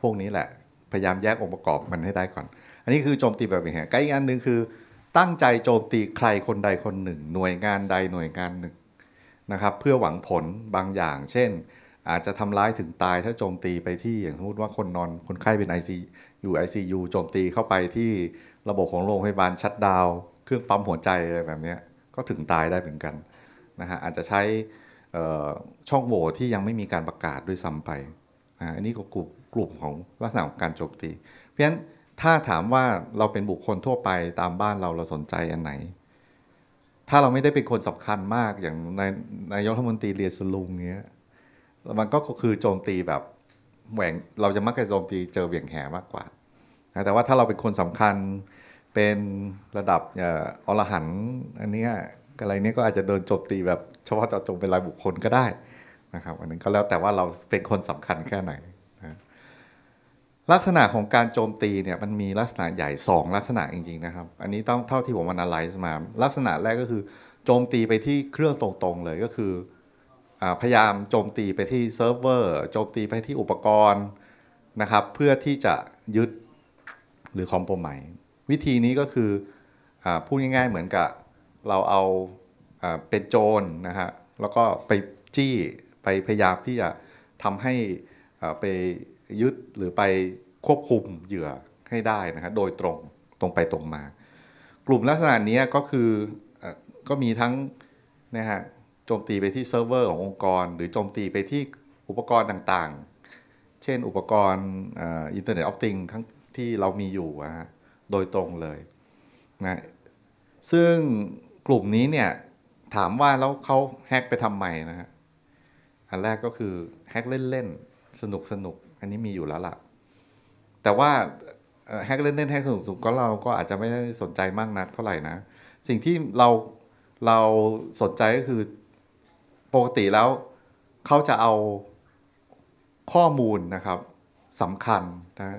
Speaker 3: พวกนี้แหละ พยายามแยกองค์ประกอบมันให้ได้ก่อน อันนี้คือโจมตีแบบไหนใกล้อีกอันหนึ่งคือตั้งใจโจมตีใครคนใดคนหนึ่ง หน่วยงานใดหน่วยงานหนึ่งนะครับเพื่อหวังผลบางอย่าง เช่นอาจจะทำร้ายถึงตายถ้าโจมตีไปที่อย่างสมมติว่าคนนอนคนไข้เป็น IC อยู่ ICU โจมตีเข้าไปที่ระบบของโรงพยาบาลชัดดาวเครื่องปั๊มหัวใจอะไรแบบนี้ก็ถึงตายได้เหมือนกันนะฮะอาจจะใช้ช่องโหว่ที่ยังไม่มีการประกาศด้วยซ้ำไปอันนี้ก็กลุ่มกลุ่มของลักษณะของการโจมตี เพราะฉะนั้นถ้าถามว่าเราเป็นบุคคลทั่วไปตามบ้านเรา เราสนใจอันไหน ถ้าเราไม่ได้เป็นคนสำคัญมากอย่างนายนายกรัฐมนตรีเรียสลุงเงี้ยมันก็คือโจมตีแบบแหว่งเราจะมักจะโจมตีเจอเบี่ยงแหมากกว่า แต่ว่าถ้าเราเป็นคนสำคัญเป็นระดับอรหันอันนี้อะไรนี้ก็อาจจะโดนโจมตีแบบเฉพาะเจาะจงเป็นรายบุคคลก็ได้นะครับอันนั้นก็แล้วแต่ว่าเราเป็นคนสำคัญแค่ไหนลักษณะของการโจมตีเนี่ยมันมีลักษณะใหญ่ 2 ลักษณะจริง ๆ นะครับ อันนี้ต้องเท่าที่ผมมันอะไรมาลักษณะแรกก็คือโจมตีไปที่เครื่องตรง ๆเลยก็คือพยายามโจมตีไปที่เซิร์ฟเวอร์ โจมตีไปที่อุปกรณ์นะครับเพื่อที่จะยึดหรือคอมโพม่วิธีนี้ก็คืออพูดง่าย ๆเหมือนกับเราเอาเป็นโจรนะฮะแล้วก็ไปจี้ไปพยายามที่จะทำให้ไปยึดหรือไปควบคุมเหยื่อให้ได้นะครับโดยตรง ตรงไปตรงมา กลุ่มลักษณะนี้ก็คือก็มีทั้งนะฮะโจมตีไปที่เซิร์ฟเวอร์ขององค์กร หรือโจมตีไปที่อุปกรณ์ต่างๆ เช่นอุปกรณ์อินเทอร์เน็ตออฟติงทั้งที่เรามีอยู่นะฮะโดยตรงเลยนะซึ่งกลุ่มนี้เนี่ยถามว่าแล้วเขาแฮกไปทำไมนะฮะอันแรกก็คือแฮกเล่นๆ สนุกสนุกอันนี้มีอยู่แล้วล่ะ แต่ว่าแฮกเล่นเล่นแฮกสูงสูงก็เราก็อาจจะไม่ได้สนใจมากนักเท่าไหร่นะ สิ่งที่เราเราสนใจก็คือ ปกติแล้วเขาจะเอาข้อมูลนะครับสำคัญนะ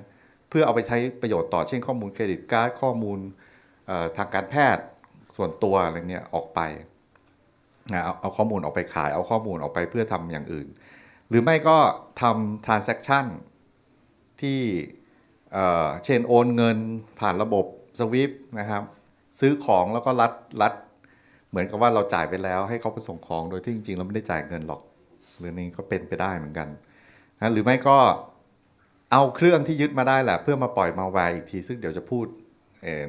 Speaker 3: เพื่อเอาไปใช้ประโยชน์ต่อ เช่น ข้อมูลเครดิตการ์ดข้อมูลทางการแพทย์ส่วนตัวอะไรเนี้ยออกไปเอาเอาข้อมูลออกไปขายเอาข้อมูลออกไปเพื่อทำอย่างอื่นหรือไม่ก็ทำ transaction ที่เช่นโอนเงินผ่านระบบ s w i f นะครับ ซื้อของแล้วก็รัดรัดเหมือนกับว่าเราจ่ายไปแล้ว ให้เขาไปส่งของ โดยที่จริง ๆ เราไม่ได้จ่ายเงินหรอกหรือนี้ก็เป็นไปได้เหมือนกันนะหรือไม่ก็เอาเครื่องที่ยึดมาได้แหละ เพื่อมาปล่อยมาแวร์อีกที ซึ่งเดี๋ยวจะพูด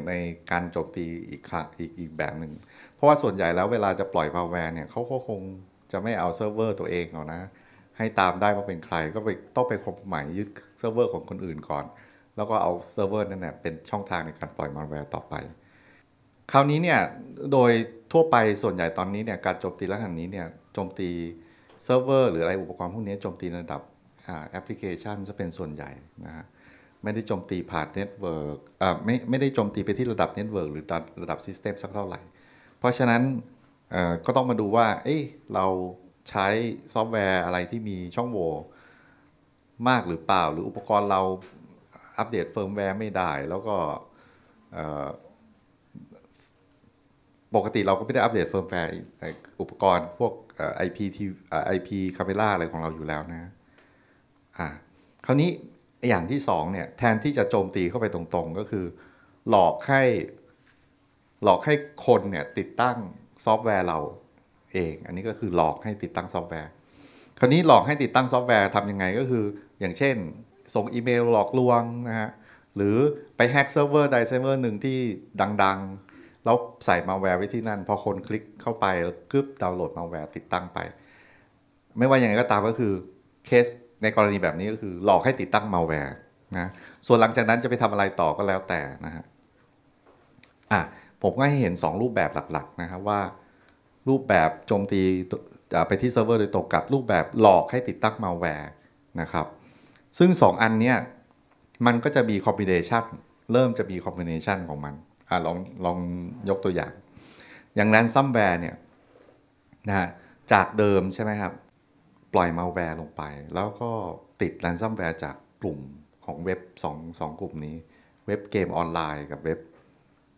Speaker 3: ในการโจมตีอีกครั้งอีกอีกแบบหนึ่ง เพราะว่าส่วนใหญ่แล้วเวลาจะปล่อยมาแวร์เนี่ยเขาก็คงจะไม่เอาเซิร์ฟเวอร์ตัวเองหรอกนะให้ตามได้ว่าเป็นใครก็ไปต้องไปคบหมายยึดเซิร์ฟเวอร์ของคนอื่นก่อนแล้วก็เอาเซิร์ฟเวอร์นั่นแหละเป็นช่องทางในการปล่อยมัลแวร์ต่อไป คราวนี้เนี่ยโดยทั่วไปส่วนใหญ่ตอนนี้เนี่ยการโจมตีลักษณะนี้เนี่ยโจมตีเซิร์ฟเวอร์หรืออะไรอุปกรณ์พวกนี้โจมตีระดับแอปพลิเคชัน จะเป็นส่วนใหญ่นะฮะไม่ได้โจมตีผ่านเน็ตเวิร์กอ่ไม่ไม่ได้โจมตีไปที่ระดับเน็ตเวิร์กหรือระดับซิสเต็มสักเท่าไหร่ เพราะฉะนั้นเออ่ก็ต้องมาดูว่าเอ้เราใช้ซอฟต์แวร์อะไรที่มีช่องโหว่มากหรือเปล่า หรืออุปกรณ์เราอัปเดตเฟิร์มแวร์ไม่ได้ แล้วก็ปกติเราก็ไม่ได้อัปเดตเฟิร์มแวร์อุปกรณ์พวกไอพีทีไอีคา a m ล่าอะไรของเราอยู่แล้วนะอ่าคราวนี้อย่างที่สองเนี่ยแทนที่จะโจมตีเข้าไปตรงๆ ก็คือหลอกให้ หลอกให้คนเนี่ยติดตั้งซอฟต์แวร์เราเองอันนี้ก็คือหลอกให้ติดตั้งซอฟต์แวร์ คราวนี้หลอกให้ติดตั้งซอฟต์แวร์ทำยังไงก็คือ อย่างเช่นส่งอีเมลหลอกลวงนะฮะ หรือไปแฮกเซิร์ฟเวอร์ใดเซิร์ฟเวอร์หนึ่งที่ดังๆ แล้วใส่มาแวร์ไว้ที่นั่นพอคนคลิกเข้าไปกึ๊บดาวน์โหลดมาแวร์ติดตั้งไป ไม่ว่าอย่างไรก็ตามก็คือเคสในกรณีแบบนี้ก็คือหลอกให้ติดตั้งมาแวร์นะ ส่วนหลังจากนั้นจะไปทำอะไรต่อก็แล้วแต่นะฮะ อ่ะผมก็ให้เห็น 2 รูปแบบหลักๆนะครับว่ารูปแบบโจมตีไปที่เซิร์ฟเวอร์โดยตรงกับรูปแบบหลอกให้ติดตั้งมาแวร์นะครับ ซึ่ง 2 อันเนี้ยมันก็จะมีคอมบิเนชันเริ่มจะมีคอมบิเนชันของมันอ่ะลองลองยกตัวอย่าง อย่างแรนซัมแวร์เนี่ยนะจากเดิมใช่ไหมครับ ปล่อยมาแวร์ลงไปแล้วก็ติดแรนซัมแวร์จากกลุ่มของเว็บ 2 2 กลุ่มนี้ เว็บเกมออนไลน์กับเว็บ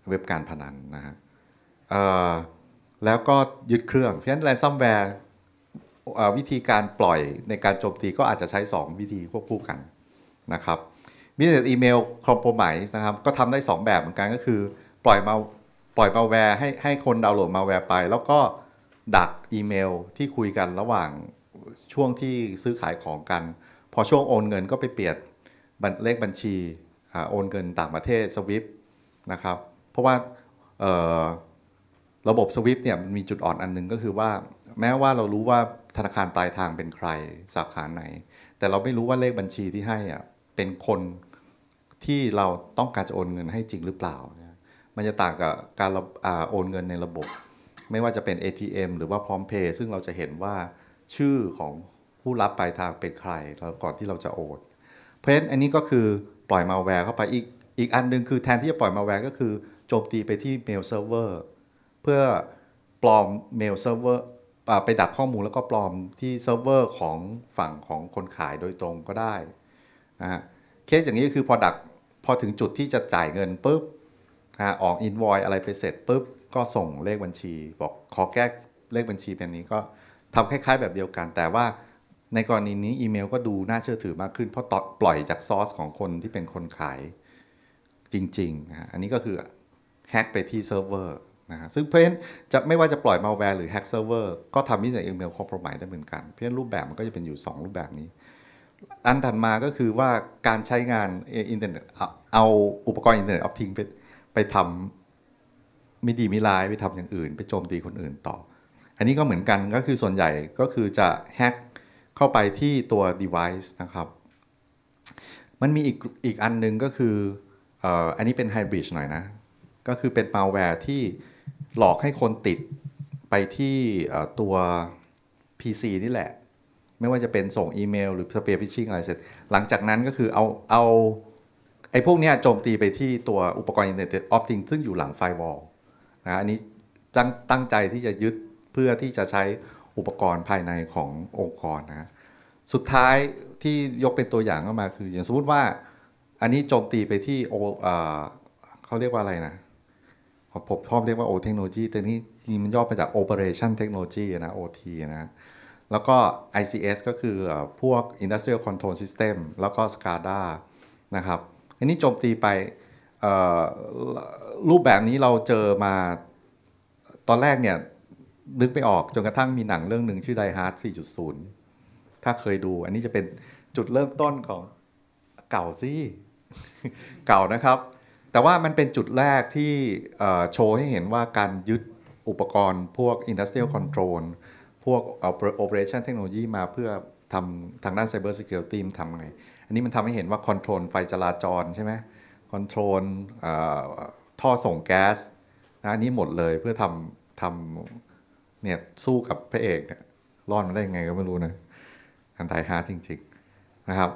Speaker 3: เว็บการพนันนะฮะแล้วก็ยึดเครื่องเพราะฉะนั้นแรนซัมแวร์วิธีการปล่อยในการโจมตี ก็อาจจะใช้ 2 วิธีควบคู่กันนะครับมิเน็ตอีเมลคอมโพมายนะครับ ก็ทำได้ 2 แบบเหมือนกันก็คือ ปล่อยมาปล่อยมาแวร์ ให้ให้คนดาวน์โหลดมาแวร์ไป แล้วก็ดักอีเมลที่คุยกันระหว่างช่วงที่ซื้อขายของกัน พอช่วงโอนเงินก็ไปเปลี่ยนเลขบัญชีโอนเงินต่างประเทศสวิฟนะครับเพราะว่าระบบสวิฟเนี่ยมันมีจุดอ่อนอันหนึ่งก็คือว่า แม้ว่าเรารู้ว่าธนาคารปลายทางเป็นใครสาขาไหน แต่เราไม่รู้ว่าเลขบัญชีที่ให้อ่ะเป็นคนที่เราต้องการจะโอนเงินให้จริงหรือเปล่า มันจะต่างกับการโอนเงินในระบบ ไม่ว่าจะเป็น ATM หรือว่าพร้อมเพย์ซึ่งเราจะเห็นว่าชื่อของผู้รับปลายทางเป็นใคร ก่อนที่เราจะโอนเพราะฉะนั้นอันนี้ก็คือปล่อยมาแวร์เข้าไปอีกอีกอันนึงคือแทนที่จะปล่อยมาแวร์ก็คือโจมตีไปที่เมลเซิร์ฟเวอร์พื่อปลอมเมลเซิร์ฟเวอร์ไปดักข้อมูลแล้วก็ปลอมที่เซิร์ฟเวอร์ ของฝั่งของคนขายโดยตรงก็ได้นะฮะเคสอย่างนี้คือพอดักพอถึงจุดที่จะจ่ายเงินปุ๊บนะออกอินวอยอะไรไปเสร็จปุ๊บ ก็ส่งเลขบัญชีบอก ขอแก้เลขบัญชีเป็นนี้ก็ทำคล้ายๆแบบเดียวกัน แต่ว่าในกรณีนี้อีเมลก็ดูน่าเชื่อถือมากขึ้น เพราะตอปล่อยจากซอสของคนที่เป็นคนขายจริงๆนะอันนี้ก็คือแฮ็กไปที่เซิร์ฟเวอร์นะฮะซึ่งเพราะฉะนั้นจะไม่ว่าจะปล่อยมาแวร์หรือแฮ็กเซิร์ฟเวอร์ก็ทำนิสัยอีเมลคอมโพรไมได้เหมือนกัน เพราะฉะนั้นรูปแบบมันก็จะเป็นอยู่ 2 รูปแบบนี้ อันถัดมาก็คือว่าการใช้งานอินเทอร์เน็ตเอาอุปกรณ์อินเทอร์เน็ตออฟทิงไปไปทำไม่ดีไม่ร้ายไปทำอย่างอื่น ไปโจมตีคนอื่นต่อ อันนี้ก็เหมือนกันก็คือส่วนใหญ่ก็คือจะแฮ็กเข้าไปที่ตัว device นะครับ มันมีอีกอีกอันนึงก็คืออันนี้เป็นไฮบริดหน่อยนะก็คือเป็น malware ที่หลอกให้คนติดไปที่ตัว PC นี่แหละ ไม่ว่าจะเป็นส่งอีเมลหรือสเปียร์ฟิชชิงอะไรเสร็จ หลังจากนั้นก็คือเอาเอาไอ้พวกนี้โจมตีไปที่ตัวอุปกรณ์อินเทอร์เน็ตออฟทิงซึ่งอยู่หลังไฟวอลนะอันนี้ตั้งตั้งใจที่จะยึดเพื่อที่จะใช้อุปกรณ์ภายในขององค์กรนะสุดท้ายที่ยกเป็นตัวอย่างออกมาคืออย่างสมมติว่าอันนี้โจมตีไปที่โอเขาเรียกว่าอะไรนะผมชอบเรียกว่าโอเทคโนโลยีแต่นี้มันย่อมาจาก Operation Technology นะ OT นะแล้วก็ ICS ก็คือพวก Industrial Control System แล้วก็ SCADA นะครับอันนี้โจมตีไปรูปแบบนี้เราเจอมาตอนแรกเนี่ย นึกไปออกจนกระทั่งมีหนังเรื่องหนึ่งชื่อ Die Hard 4.0 ถ้าเคยดูอันนี้จะเป็นจุดเริ่มต้นของเก่าสิเก่านะครับแต่ว่ามันเป็นจุดแรกที่โชว์ให้เห็นว่าการยึดอุปกรณ์ พวก Industrial Control พวก Operation Technology มาเพื่อทำทางด้าน Cyber Security ตีมทำไง อันนี้มันทำให้เห็นว่าคอนโทรลไฟจราจรใช่ไหมคอนโทรลท่อส่งแก๊สนะอันนี้หมดเลยเพื่อทำทำเนี่ยสู้กับพระเอกเนี่ยรอดมาได้ยังไงก็ไม่รู้นะอันตายฮาจริงๆนะครับ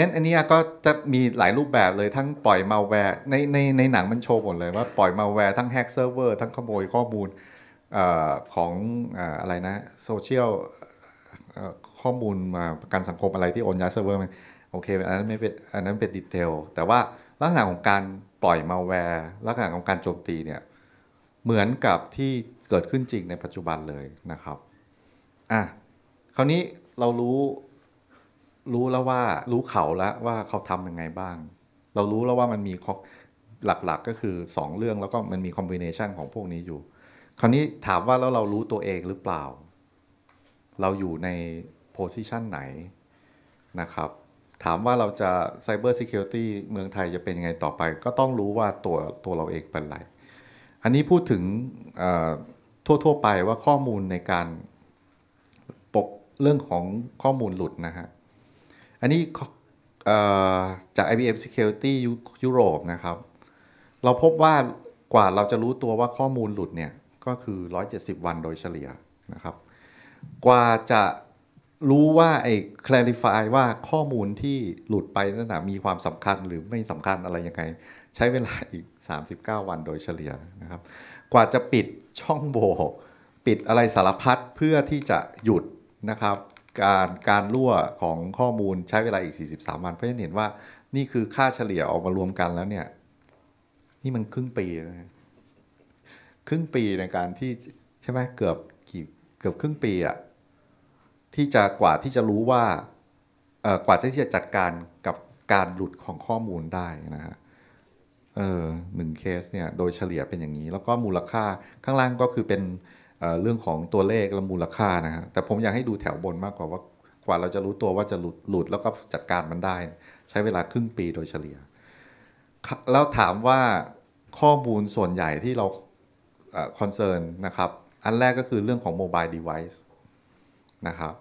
Speaker 3: นั้นอันนี้ก็จะมีหลายรูปแบบเลยทั้งปล่อยมาแวร์ในในในหนังมันโชว์หมดเลยว่าปล่อยมาแวร์ทั้งแฮกเซิร์ฟเวอร์ทั้งขโมยข้อมูลอของอะไรนะโซเชียลข้อมูลมาประกันสังคมอะไรที่โอนย้ายเซิร์ฟเวอร์มันโอเคอันนั้นไม่เป็นอันนั้นเป็นดีเทลแต่ว่าลักษณะของการปล่อยมาแวร์ลักษณะของการโจมตีเนี่ยเหมือนกับที่เกิดขึ้นจริงในปัจจุบันเลยนะครับอ่ะคราวนี้เรารู้รู้แล้วว่ารู้เขาแล้ว ว่าเขาทํำยังไงบ้าง เรารู้แล้วว่ามันมีหลักๆก็คือ 2 เรื่องแล้วก็มันมีคอมบิเนชันของพวกนี้อยู่ คราวนี้ถามว่าแล้วเรารู้ตัวเองหรือเปล่า เราอยู่ในโพสิชันไหนนะครับ ถามว่าเราจะไซเบอร์ซิเคียวริตี้เมืองไทยจะเป็นยังไงต่อไป ก็ต้องรู้ว่าตัวตัวเราเองเป็นไร อันนี้พูดถึงทั่วๆไปว่าข้อมูลในการปกเรื่องของข้อมูลหลุดนะฮะอันนี้จาก IBM Security ยุโรปนะครับ เราพบว่ากว่าเราจะรู้ตัวว่าข้อมูลหลุดเนี่ย ก็คือ 170 วันโดยเฉลี่ยนะครับ กว่าจะรู้ว่าไอ้ clarify ว่าข้อมูลที่หลุดไปนั่นนะมีความสำคัญหรือไม่สำคัญอะไรยังไง ใช้เวลาอีก 39 วันโดยเฉลี่ยนะครับ กว่าจะปิดช่องโหว่ปิดอะไรสารพัดเพื่อที่จะหยุดนะครับการการรั่วของข้อมูลใช้เวลาอีก 43วันเพราะฉะนั้นเห็นว่า นี่คือค่าเฉลี่ยออกมารวมกันแล้วเนี่ย นี่มันครึ่งปีนะครึ่งปีในการที่ใช่ไหมเกือบกี่เกือบครึ่งปีอะที่จะกว่าที่จะรู้ว่าเออกว่าที่จะจัดการกับการหลุดของข้อมูลได้นะฮะเออหนึ่งเคสเนี่ยโดยเฉลี่ยเป็นอย่างนี้ แล้วก็มูลค่าข้างล่างก็คือเป็นเรื่องของตัวเลขและมูลค่านะฮะแต่ผมอยากให้ดูแถวบนมากกว่าว่ากว่าเราจะรู้ตัวว่าจะหลุดหลุดแล้วก็จัดการมันได้ ใช้เวลาครึ่งปีโดยเฉลี่ย แล้วถามว่าข้อมูลส่วนใหญ่ที่เราคอนเซิร์นนะครับ อันแรกก็คือเรื่องของโมบายเดเวิ์นะครับ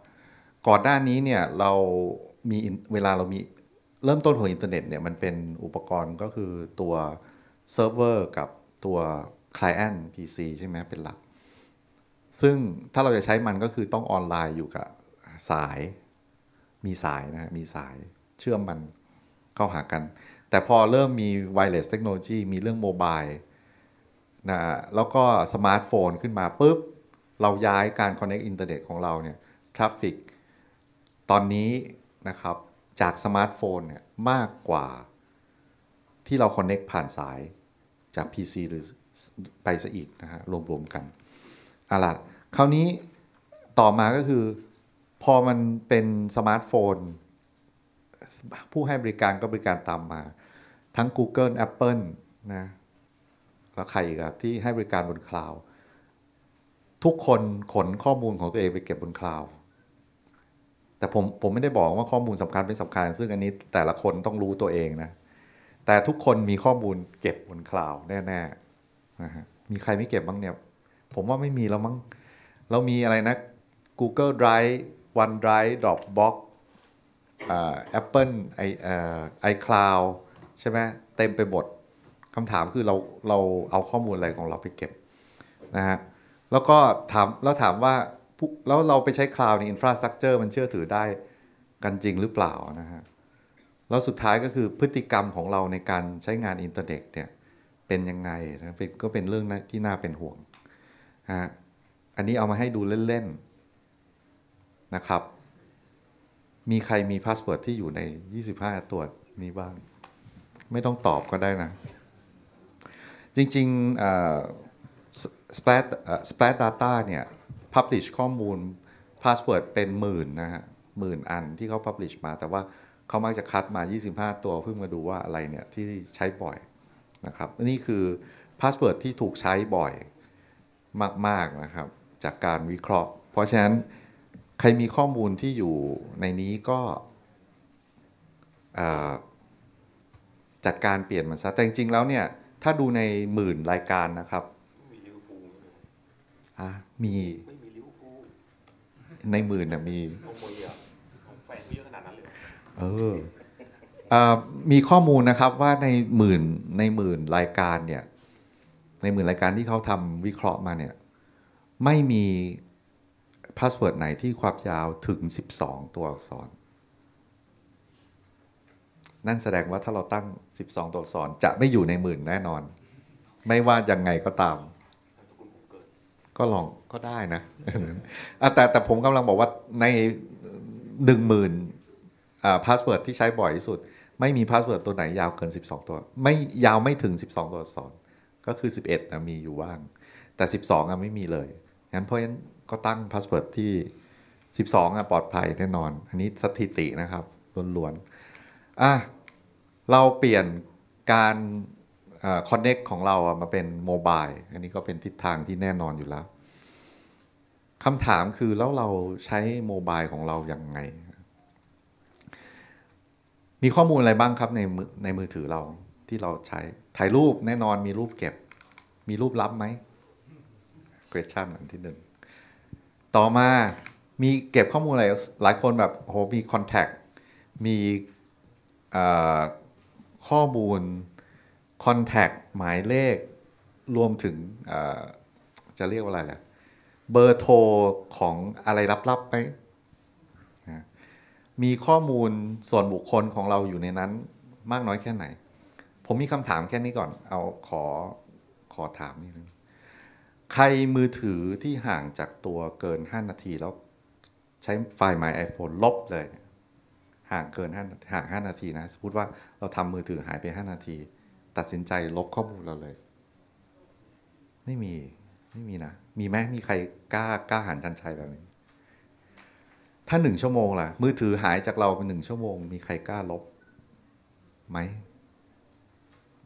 Speaker 3: ก่อนหน้านี้เนี่ย เรามีเวลาเรามีเริ่มต้นของอินเทอร์เน็ตเนี่ยมันเป็นอุปกรณ์ก็คือตัวเซิร์ฟเวอร์กับตัวค Client p ีใช่ไหมเป็นหลักซึ่งถ้าเราจะใช้มันก็คือต้องออนไลน์อยู่กับสายมีสายนะมีสายเชื่อมมันเข้าหากัน แต่พอเริ่มมีไวเลสเทคโนโลยีมีเรื่องโมบายนะแล้วก็สมาร์ทโฟนขึ้นมาปุ๊บ เราย้ายการคอนเน c t อินเทอร์เน็ตของเราเนี่ยทราฟฟิกตอนนี้นะครับ จากสมาร์ทโฟนเนี่ยมากกว่าที่เราคอนเน็กผ่านสายจาก PC หรือไปซะอีกนะฮะรวมๆกันอะล่ะคราวนี้ต่อมาก็คือ พอมันเป็นสมาร์ทโฟน ผู้ให้บริการก็บริการตามมา ทั้ง Google Apple นะแล้วใครกับที่ให้บริการบนคลาวทุกคนขนข้อมูลของตัวเองไปเก็บบนคลาวแต่ผมผมไม่ได้บอกว่าข้อมูลสำคัญเป็นสำคัญ ซึ่งอันนี้แต่ละคนต้องรู้ตัวเองนะแต่ทุกคนมีข้อมูลเก็บบนคลาวแน่ๆนะฮะมีใครไม่เก็บบ้างเนี่ยผมว่าไม่มีแล้วมั้ง เรามีอะไรนะ Google Drive OneDrive Dropbox แอปเปิลไอไอคลาวใช่ไหมเต็มไปหมดคำถามคือเราเราเอาข้อมูลอะไรของเราไปเก็บนะฮะ แล้วก็ถาม แล้วถามว่า แล้วเราไปใช้คลาวในอินฟราสตรักเจอร์มันเชื่อถือได้กันจริงหรือเปล่านะฮะ แล้วสุดท้ายก็คือพฤติกรรมของเราในการใช้งานอินเทอร์เน็ตเนี่ยเป็นยังไงนะก็เป็นเรื่องที่น่าเป็นห่วงฮะอันนี้เอามาให้ดูเล่นๆนะครับ มีใครมีพาสเวิร์ดที่อยู่ใน 25 ตัวนี้บ้าง ไม่ต้องตอบก็ได้นะ จริงๆ Splat Splat Data เนี่ย Publish ข้อมูลพาสเวิร์ดเป็นหมื่นนะฮะหมื่นอันที่เขา Publish มา แต่ว่าเขามักจะคัดมา 25 ตัว เพื่อมาดูว่าอะไรเนี่ย ที่ใช้บ่อย นะครับนี่คือพาสเวิร์ดที่ถูกใช้บ่อยมากๆนะครับ จากการวิเคราะห์ เพราะฉะนั้น ใครมีข้อมูลที่อยู่ในนี้ก็จัดการเปลี่ยนมันซะ แต่จริงๆแล้วเนี่ยถ้าดูในหมื่นรายการนะครับ มีลิวพูมีในหมื่นนะมีเออมีข้อมูลนะครับว่าในหมื่นในหมื่นรายการเนี่ยในหมื่นรายการที่เขาทำวิเคราะห์มาเนี่ย ไม่มีพาสเวิร์ดไหนที่ความยาวถึง 12 ตัวอักษร นั่นแสดงว่าถ้าเราตั้ง 12 ตัวอักษร จะไม่อยู่ในหมื่นแน่นอน ไม่ว่ายังไงก็ตาม ก็ลองก็ได้นะแต่แต่ผมกำลังบอกว่าในหนึ่งหมื่นพาสเวิร์ดที่ใช้บ่อยที่สุด ไม่มีพาสเวิร์ดตัวไหนยาวเกิน 12 ตัว ไม่ยาวไม่ถึง 12 ตัว อักษรก็คือ 11นะมีอยู่ว่าง แต่ 12อ่ะไม่มีเลยงั้นเพราะฉะนั้นก็ตั้งพาสเวิร์ดที่ 12อ่ะปลอดภัยแน่นอน อันนี้สถิตินะครับล้วนๆอ่ะเราเปลี่ยนการคอนเน็กของเรามาเป็นโมบายอันนี้ก็เป็นทิศทางที่แน่นอนอยู่แล้วคำถามคือแล้วเราใช้โมบายของเราอย่างไง มีข้อมูลอะไรบ้างครับในมือในมือถือเราที่เราใช้ถ่ายรูปแน่นอนมีรูปเก็บมีรูปลับไหม question อันที่หนึ่งต่อมามีเก็บข้อมูลอะไรหลายคนแบบโหมีคอนแทคมีข้อมูลคอนแทคหมายเลข รวมถึงจะเรียกว่าอะไรล่ะเบอร์โทรของอะไรลับๆไหมมีข้อมูลส่วนบุคคลของเราอยู่ในนั้นมากน้อยแค่ไหนผมมีคำถามแค่นี้ก่อน เอาขอขอถามนิดนึงใครมือถือที่ห่างจากตัวเกิน5นาทีแล้วใช้ไฟล์ My iPhone ลบเลยห่างเกิน5ห่าง5นาทีนะสมมติว่าเราทำมือถือหายไป5นาที ตัดสินใจลบข้อมูลเราเลย ไม่มีไม่มีนะมีไหมมีใครกล้ากล้าหันชันชัยแบบนี้ ถ้าหนึ่งชั่วโมงล่ะ มือถือหายจากเราเป็นหนึ่งชั่วโมง มีใครกล้าลบไหม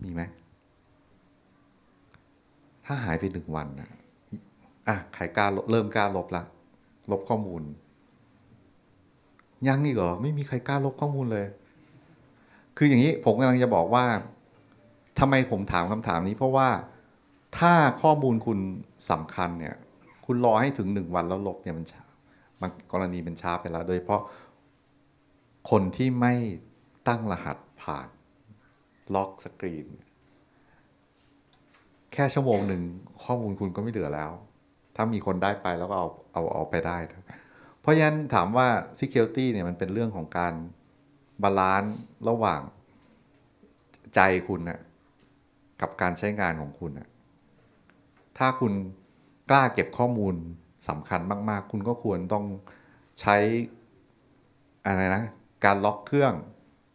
Speaker 3: มีไหม ถ้าหายไปหนึ่งวันอะอ่ะใครกล้าเริ่มกล้าลบละ ลบข้อมูล ยังอีกเหรอ ไม่มีใครกล้าลบข้อมูลเลย คืออย่างนี้ ผมกำลังจะบอกว่า ทำไมผมถามคำถามนี้เพราะว่า ถ้าข้อมูลคุณสำคัญเนี่ย คุณรอให้ถึงหนึ่งวันแล้วลบเนี่ยมันช้ามันกรณีเป็นช้าไปแล้ว โดยเพราะคนที่ไม่ตั้งรหัสผ่านล็อกสกรีนแค่ชั่วโมงหนึ่งข้อมูลคุณก็ไม่เหลือแล้ว ถ้ามีคนได้ไปแล้วก็เอาเอาเอาไปได้ เพราะฉะนั้นถามว่า Security เนี่ยมันเป็นเรื่องของการบาลานซ์ระหว่างใจคุณนะกับการใช้งานของคุณนะถ้าคุณกล้าเก็บข้อมูลสำคัญมากๆ คุณก็ควรต้องใช้อะไรนะการล็อกเครื่อง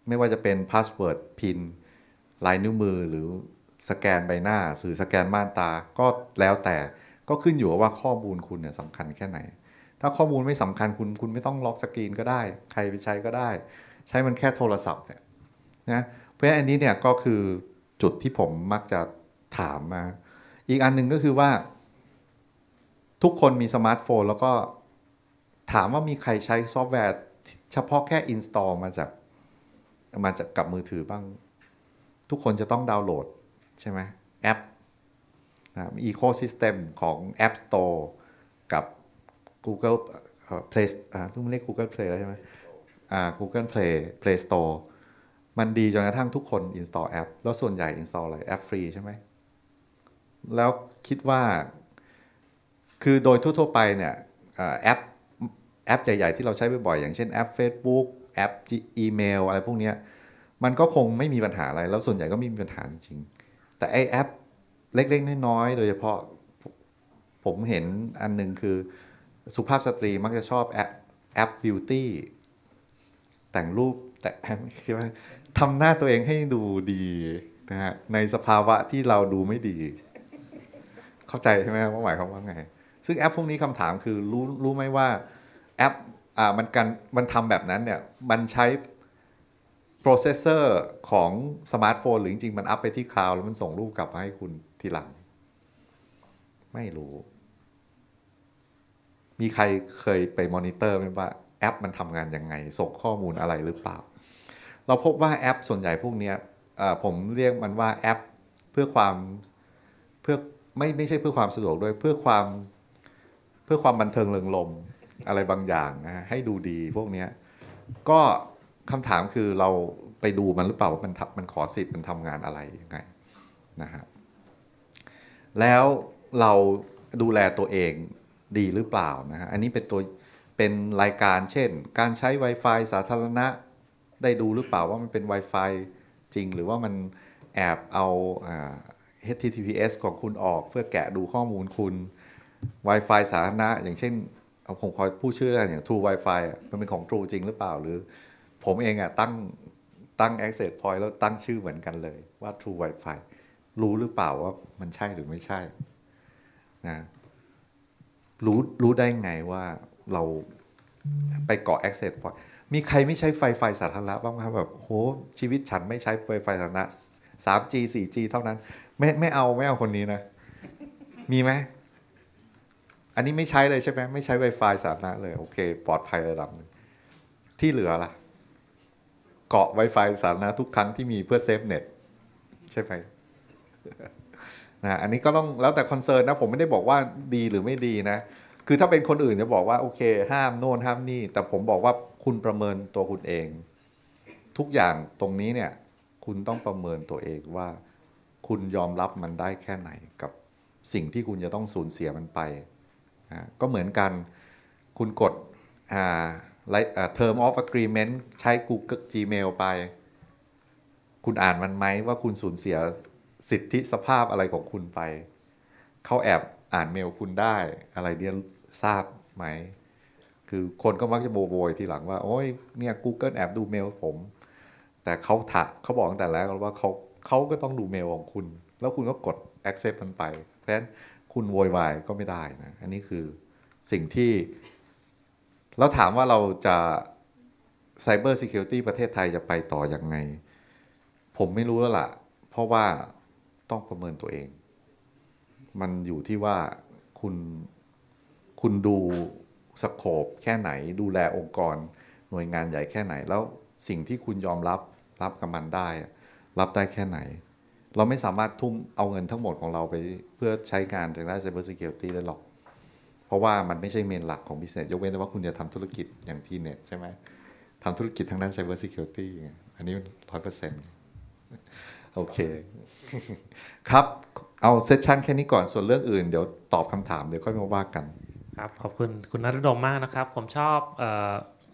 Speaker 3: ไม่ว่าจะเป็นพาสเวิร์ดพินลายนิ้วมือหรือสแกนใบหน้าหรือสแกนม่านตาก็แล้วแต่ ก็ขึ้นอยู่ว่าข้อมูลคุณเนี่ยสำคัญแค่ไหน ถ้าข้อมูลไม่สำคัญคุณคุณไม่ต้องล็อกสกรีน ก็ได้ ใครไปใช้ก็ได้ ใช้มันแค่โทรศัพท์เนี่ยนะเพราะอันนี้เนี่ยก็คือจุดที่ผมมักจะถามมา อีกอันหนึ่งก็คือว่า ทุกคนมีสมาร์ทโฟนแล้วก็ถามว่ามีใครใช้ซอฟต์แวร์ เฉพาะแค่อินสตอลมาจากมาจากกับมือถือบ้างทุกคนจะต้องดาวน์โหลด ใช่ไหมแอปนะอีโคซิสเต็มของ App Store กับ Google Play อ่าทุกคนเรียก Google Play แล้วใช่ไหมอ่า Google Play Play Store มันดีจนกระทั่งทุกคน install แอปแล้วส่วนใหญ่ install อะไรแอปฟรีใช่ไหมแล้วคิดว่าคือโดยทั่วๆไปเนี่ยแอป แอปใหญ่ๆที่เราใช้บ่อยๆอย่างเช่นแอป Facebook แอปอีเมลอะไรพวกนี้มันก็คงไม่มีปัญหาอะไร แล้วส่วนใหญ่ก็ไม่มีปัญหาจริงๆ แต่ไอแอปเล็กๆ น้อยๆ โดยเฉพาะผมเห็นอันหนึ่งคือ สุภาพสตรีมักจะชอบแอปแอปบิวตี้แต่งรูปแต่คิดว่าทำหน้าตัวเองให้ดูดีนะฮะในสภาวะที่เราดูไม่ดี เข้าใจใช่ไหมว่าหมายความว่าไงซึ่งแอปพวกนี้คำถามคือรู้รู้ไหมว่าแอปอ่ามันการมันทำแบบนั้นเนี่ยมันใช้โปรเซสเซอร์ของสมาร์ทโฟนหรือจริง ๆ มันอัพไปที่คลาวแล้วมันส่งรูปกลับมาให้คุณทีหลัง ไม่รู้ มีใครเคยไปมอนิเตอร์ไหมว่าแอปมันทำงานยังไงส่งข้อมูลอะไรหรือเปล่า เราพบว่าแอปส่วนใหญ่พวกนี้ผมเรียกมันว่าแอปเพื่อความ เพื่อไม่ไม่ใช่เพื่อความสะดวกด้วยเพื่อความเพื่อความบันเทิงเริงรมอะไรบางอย่างนะให้ดูดีพวกนี้ก็คำถามคือเราไปดูมันหรือเปล่าว่ามันมันขอสิทธิ์มันทำงานอะไรยังไงนะฮะแล้วเราดูแลตัวเองดีหรือเปล่านะฮะอันนี้เป็นตัวเป็นรายการเช่นการใช้ Wi-Fi สาธารณะได้ดูหรือเปล่าว่ามันเป็น Wi-Fi จริง หรือว่ามันแอบเอา HTTPS ของคุณออก เพื่อแกะดูข้อมูลคุณ Wi-Fi สาธารณะ อย่างเช่นผมขอพูดชื่อไอย่าง True Wi-Fi มันเป็นของ True จริงหรือเปล่าหรือผมเองอ่ะตั้งตั้ง access point แล้วตั้งชื่อเหมือนกันเลยว่า True Wi-Fi รู้หรือเปล่าว่ามันใช่หรือไม่ใช่นะรู้รู้ได้ไงว่าเราไปเกาะ access point มีใครไม่ใช้ไฟไฟสาธารณะบ้างครับแบบโหชีวิตฉันไม่ใช้ไฟไฟสาธารณะ 3G 4G เท่านั้นไม่ไม่เอาไม่เอาคนนี้นะ มีไหมอันนี้ไม่ใช้เลยใช่ไหมไม่ใช้ Wi-Fi สาธารณะเลยโอเคปลอดภัยระดับนึงที่เหลือล่ะเกาะ Wi-Fi สาธารณะทุกครั้งที่มีเพื่อเซฟเน็ต ใช่ไหมนะอันนี้ก็ต้องแล้วแต่คอนเซิร์นนะผมไม่ได้บอกว่าดีหรือไม่ดีนะ คือถ้าเป็นคนอื่นจะบอกว่าโอเคห้ามโน่นห้ามนี่ แต่ผมบอกว่าคุณประเมินตัวคุณเอง ทุกอย่างตรงนี้เนี่ยคุณต้องประเมินตัวเองว่า คุณยอมรับมันได้แค่ไหนกับสิ่งที่คุณจะต้องสูญเสียมันไปก็เหมือนกันคุณกดอ่าเทอ์ term of agreement ใช้ Google Gmail ไป คุณอ่านมันไหมว่าคุณสูญเสียสิทธิสภาพอะไรของคุณไป เขาแอบอ่านเมลคุณได้อะไรเนี่ยทราบไหม คือคนก็มักจะโวยทีหลังว่า โอ้ย เนี่ย Google แอบดูเมลผม แต่เขาถะเขาบอกตั้งแต่แรกว่าเขาเขาก็ต้องดูเมลของคุณ แล้วคุณก็กด accept มันไป เพราะฉะนั้นคุณโวยวายก็ไม่ได้นะอันนี้คือสิ่งที่แล้วถามว่าเราจะไซเบอร์ซิเคียวตี้ประเทศไทยจะไปต่ออยังไง ผมไม่รู้แล้วล่ะ เพราะว่าต้องประเมินตัวเอง มันอยู่ที่ว่าคุณ คุณดูสโคบแค่ไหน ดูแลองค์กรหน่วยงานใหญ่แค่ไหน แล้วสิ่งที่คุณยอมรับรับกับมันได้ รับได้แค่ไหน เราไม่สามารถทุ่มเอาเงินทั้งหมดของเราไปเพื่อใช้การทางด้านไซเบอร์ซิเคียวตี้ได้หรอกเพราะว่ามันไม่ใช่เมนหลักของ business ยกเว้นแต่ว่าคุณจะทำธุรกิจอย่างทีเน็ตใช่ไหมทำธุรกิจทางด้าน cyber security อันนี้ร้อยเปอร์เซ็นต์โอเค ครับเอาเซสชันแค่นี้ก่อนส่วนเรื่องอื่นเดี๋ยวตอบคำถามเดี๋ยวค่อยมาว่ากัน
Speaker 1: ครับ ขอบคุณคุณนรดมมากนะครับ ผมชอบ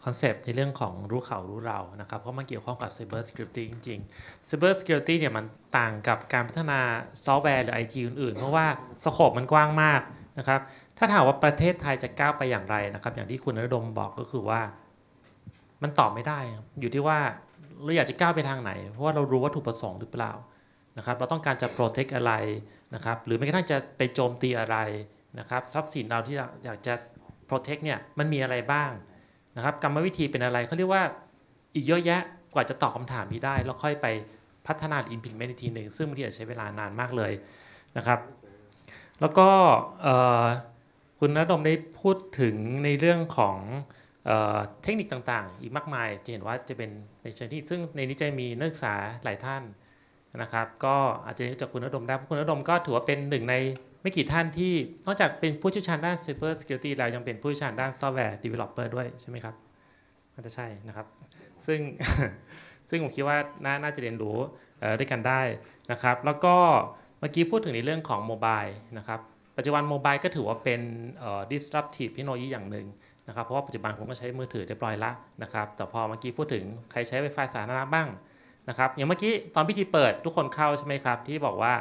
Speaker 1: คอนเซปต์ในเรื่องของรู้เขารู้เรานะครับ เพราะมันเกี่ยวข้องกับ Cyber Security จริงๆ Cyber Security เนี่ยมันต่างกับการพัฒนาซอฟต์แวร์หรือ IT อื่น ๆเพราะว่าสโคปมันกว้างมากนะครับถ้าถามว่าประเทศไทยจะก้าวไปอย่างไรนะครับ อย่างที่คุณนรดมบอกก็คือว่ามันตอบไม่ได้ อยู่ที่ว่าเราอยากจะก้าวไปทางไหน เพราะว่าเรารู้วัตถุประสงค์หรือเปล่านะครับ เราต้องการจะโปรเทคอะไรนะครับ หรือไม่กระทั่งจะไปโจมตีอะไรนะครับทรัพย์สินเราที่อยากจะโปรเทคเนี่ย มันมีอะไรบ้างนะครับกรรมวิธีเป็นอะไรเขาเรียกว่า อีกเยอะแยะ กว่าจะตอบคาถามนี้ได้ แล้วค่อยไปพัฒนาอินพิ m e ม t ทีหนึ่งซึ่งมันอาจจะใช้เวลานานมากเลยนะครับ แล้วก็คุณนรมได้พูดถึงในเรื่องของเทคนิคต่างๆ อีกมากมาย จะเห็นว่าจะเป็นในเชิงที่ซึ่งในนี้จะมีนักศึกษาหลายท่านนะครับ ก็อาจจะ้จากคุณนรมได้คุณนรมก็ถือว่าเป็นหนึ่งในไม่กี่ท่านที่ นอกจากเป็นผู้เชี่ยวชาญด้าน Cyber Security แล้วยังเป็นผู้เชี่ยวชาญด้านซแวร์ดีเวล e อปเปอร์ด้วยใช่ไหมครับอาจะใช่นะครับ ซึ่งซึ่งผมคิดว่า น่าจะเรียนรู้ด้วยกันได้นะครับ แล้วก็เมื่อกี้พูดถึงในเรื่องของโมบายนะครับปัจจุบันโมบายก็ถือว่าเป็น disruptive technology อย่างหนึ่งนะครับ เพราะว่าปัจจุบันผมก็ใช้มือถือเรียบร้อยละนะครับ แต่พอเมื่อกี้พูดถึงใครใช้ Wi-Fi สาธารณะบ้างนะครับอย่างเมื่อกี้ตอนพิธีเปิดทุกคนเข้าใช่ไหมครับ ที่บอกว่า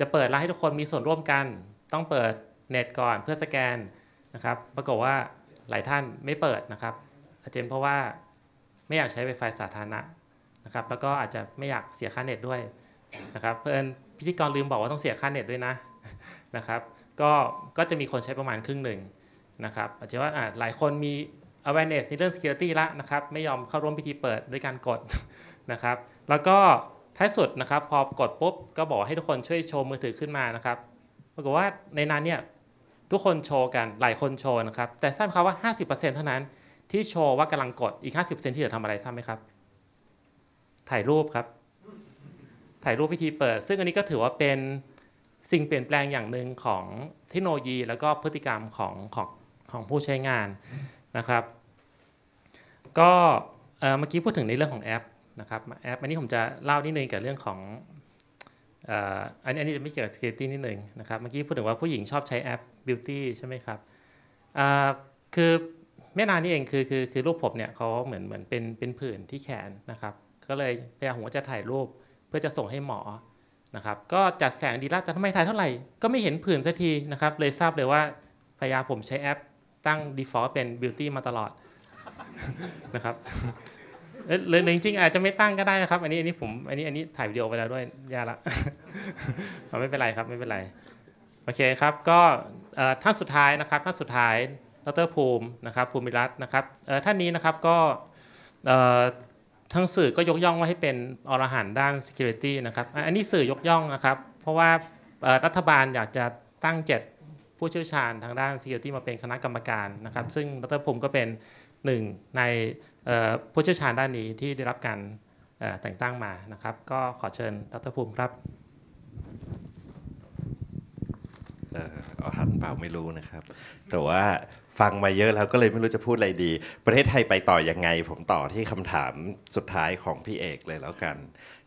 Speaker 1: จะเปิดแล้วให้ทุกคนมีส่วนร่วมกัน ต้องเปิดเน็ตก่อนเพื่อสแกนนะครับ ปรากฏว่าหลายท่านไม่เปิดนะครับอาจารย์เพราะว่าไม่อยากใช้ Wi-Fi สาธารณะนะครับแล้วก็อาจจะไม่อยากเสียค่าเน็ตด้วยนะครับเพื่อนพิธีกรลืมบอกว่าต้องเสียค่าเน็ตด้วยนะนะครับก็ก็จะมีคนใช้ประมาณครึ่งหนึ่งนะครับอาจจะว่าหลายคนมี awareness ในเรื่อง security ละนะครับ ไม่ยอมเข้าร่วมพิธีเปิดด้วยการกดนะครับ แล้วก็ท้ายสุดนะครับ พอกดปุ๊บ ก็บอกให้ทุกคนช่วยโชว์มือถือขึ้นมานะครับปรากฏว่าในนั้นเนี่ยทุกคนโชว์กันหลายคนโชว์นะครับ แต่ทราบครับว่า 50%เท่านั้น ที่โชว์ว่ากำลังกดอีก 50%ที่เหลือทำอะไรทราบไหมครับ ถ่ายรูปครับ ถ่ายรูปพิธีเปิด ซึ่งอันนี้ก็ถือว่าเป็นสิ่งเปลี่ยนแปลงอย่างหนึ่งของเทคโนโลยีแล้วก็พฤติกรรมของของของผู้ใช้งานนะครับก็เมื่อกี้พูดถึงในเรื่องของแอปนะครับแอปอันนี้ผมจะเล่านิดนึงกับเรื่องของอันนี้อันนี้จะไม่เกี่ยวกับสก c u ตี้นิดนึงนะครับเมื่อกี้พูดถึงว่าผู้หญิงชอบใช้แอปบิวตี้ใช่ไหมครับคือไม่นานนี้เองคือคือคือรูปผมเนี่ยเขาเหมือนเหมือนเป็นเป็นผื่นที่แขนนะครับก็เลยพยายามผมจะถ่ายรูปเพื่อจะส่งให้หมอนะครับก็จัดแสงดีลัดแต่ทำไมถ่ายเท่าไหร่ก็ไม่เห็นผื่นสักทีนะครับเลยทราบเลยว่าพยาผมใช้แอปตั้ง default เป็น beauty มาตลอดนะครับเลยจริงๆอาจจะไม่ตั้งก็ได้นะครับอันนี้อันนี้ผมอันนี้อันนี้ถ่ายวีดีโอไปแล้วด้วยยาละ ไม่เป็นไรครับไม่เป็นไรโอเคครับก็ท่านสุดท้ายนะครับท่านสุดท้ายดรภูมินะครับภูมิรัตน์นะครับท่านนี้นะครับก็ทั้งสื่อก็ยกย่องว่าให้เป็นอรหันด้าน security นะครับ อันนี้สื่อยกย่องนะครับ เพราะว่ารัฐบาลอยากจะตั้ง 7 ผู้เชี่ยวชาญทางด้าน security มาเป็นคณะกรรมการนะครับ ซึ่งรัฐภูมิก็เป็นหนึ่งในผู้เชี่ยวชาญด้านนี้ที่ได้รับการแต่งตั้งมานะครับ ก็ขอเชิญรัฐภูมิครับ
Speaker 4: เอาหันเปล่าไม่รู้นะครับ แต่ว่าฟังมาเยอะแล้วก็เลยไม่รู้จะพูดอะไรดี ประเทศไทยไปต่อยังไงผมต่อที่คำถามสุดท้ายของพี่เอกเลยแล้วกัน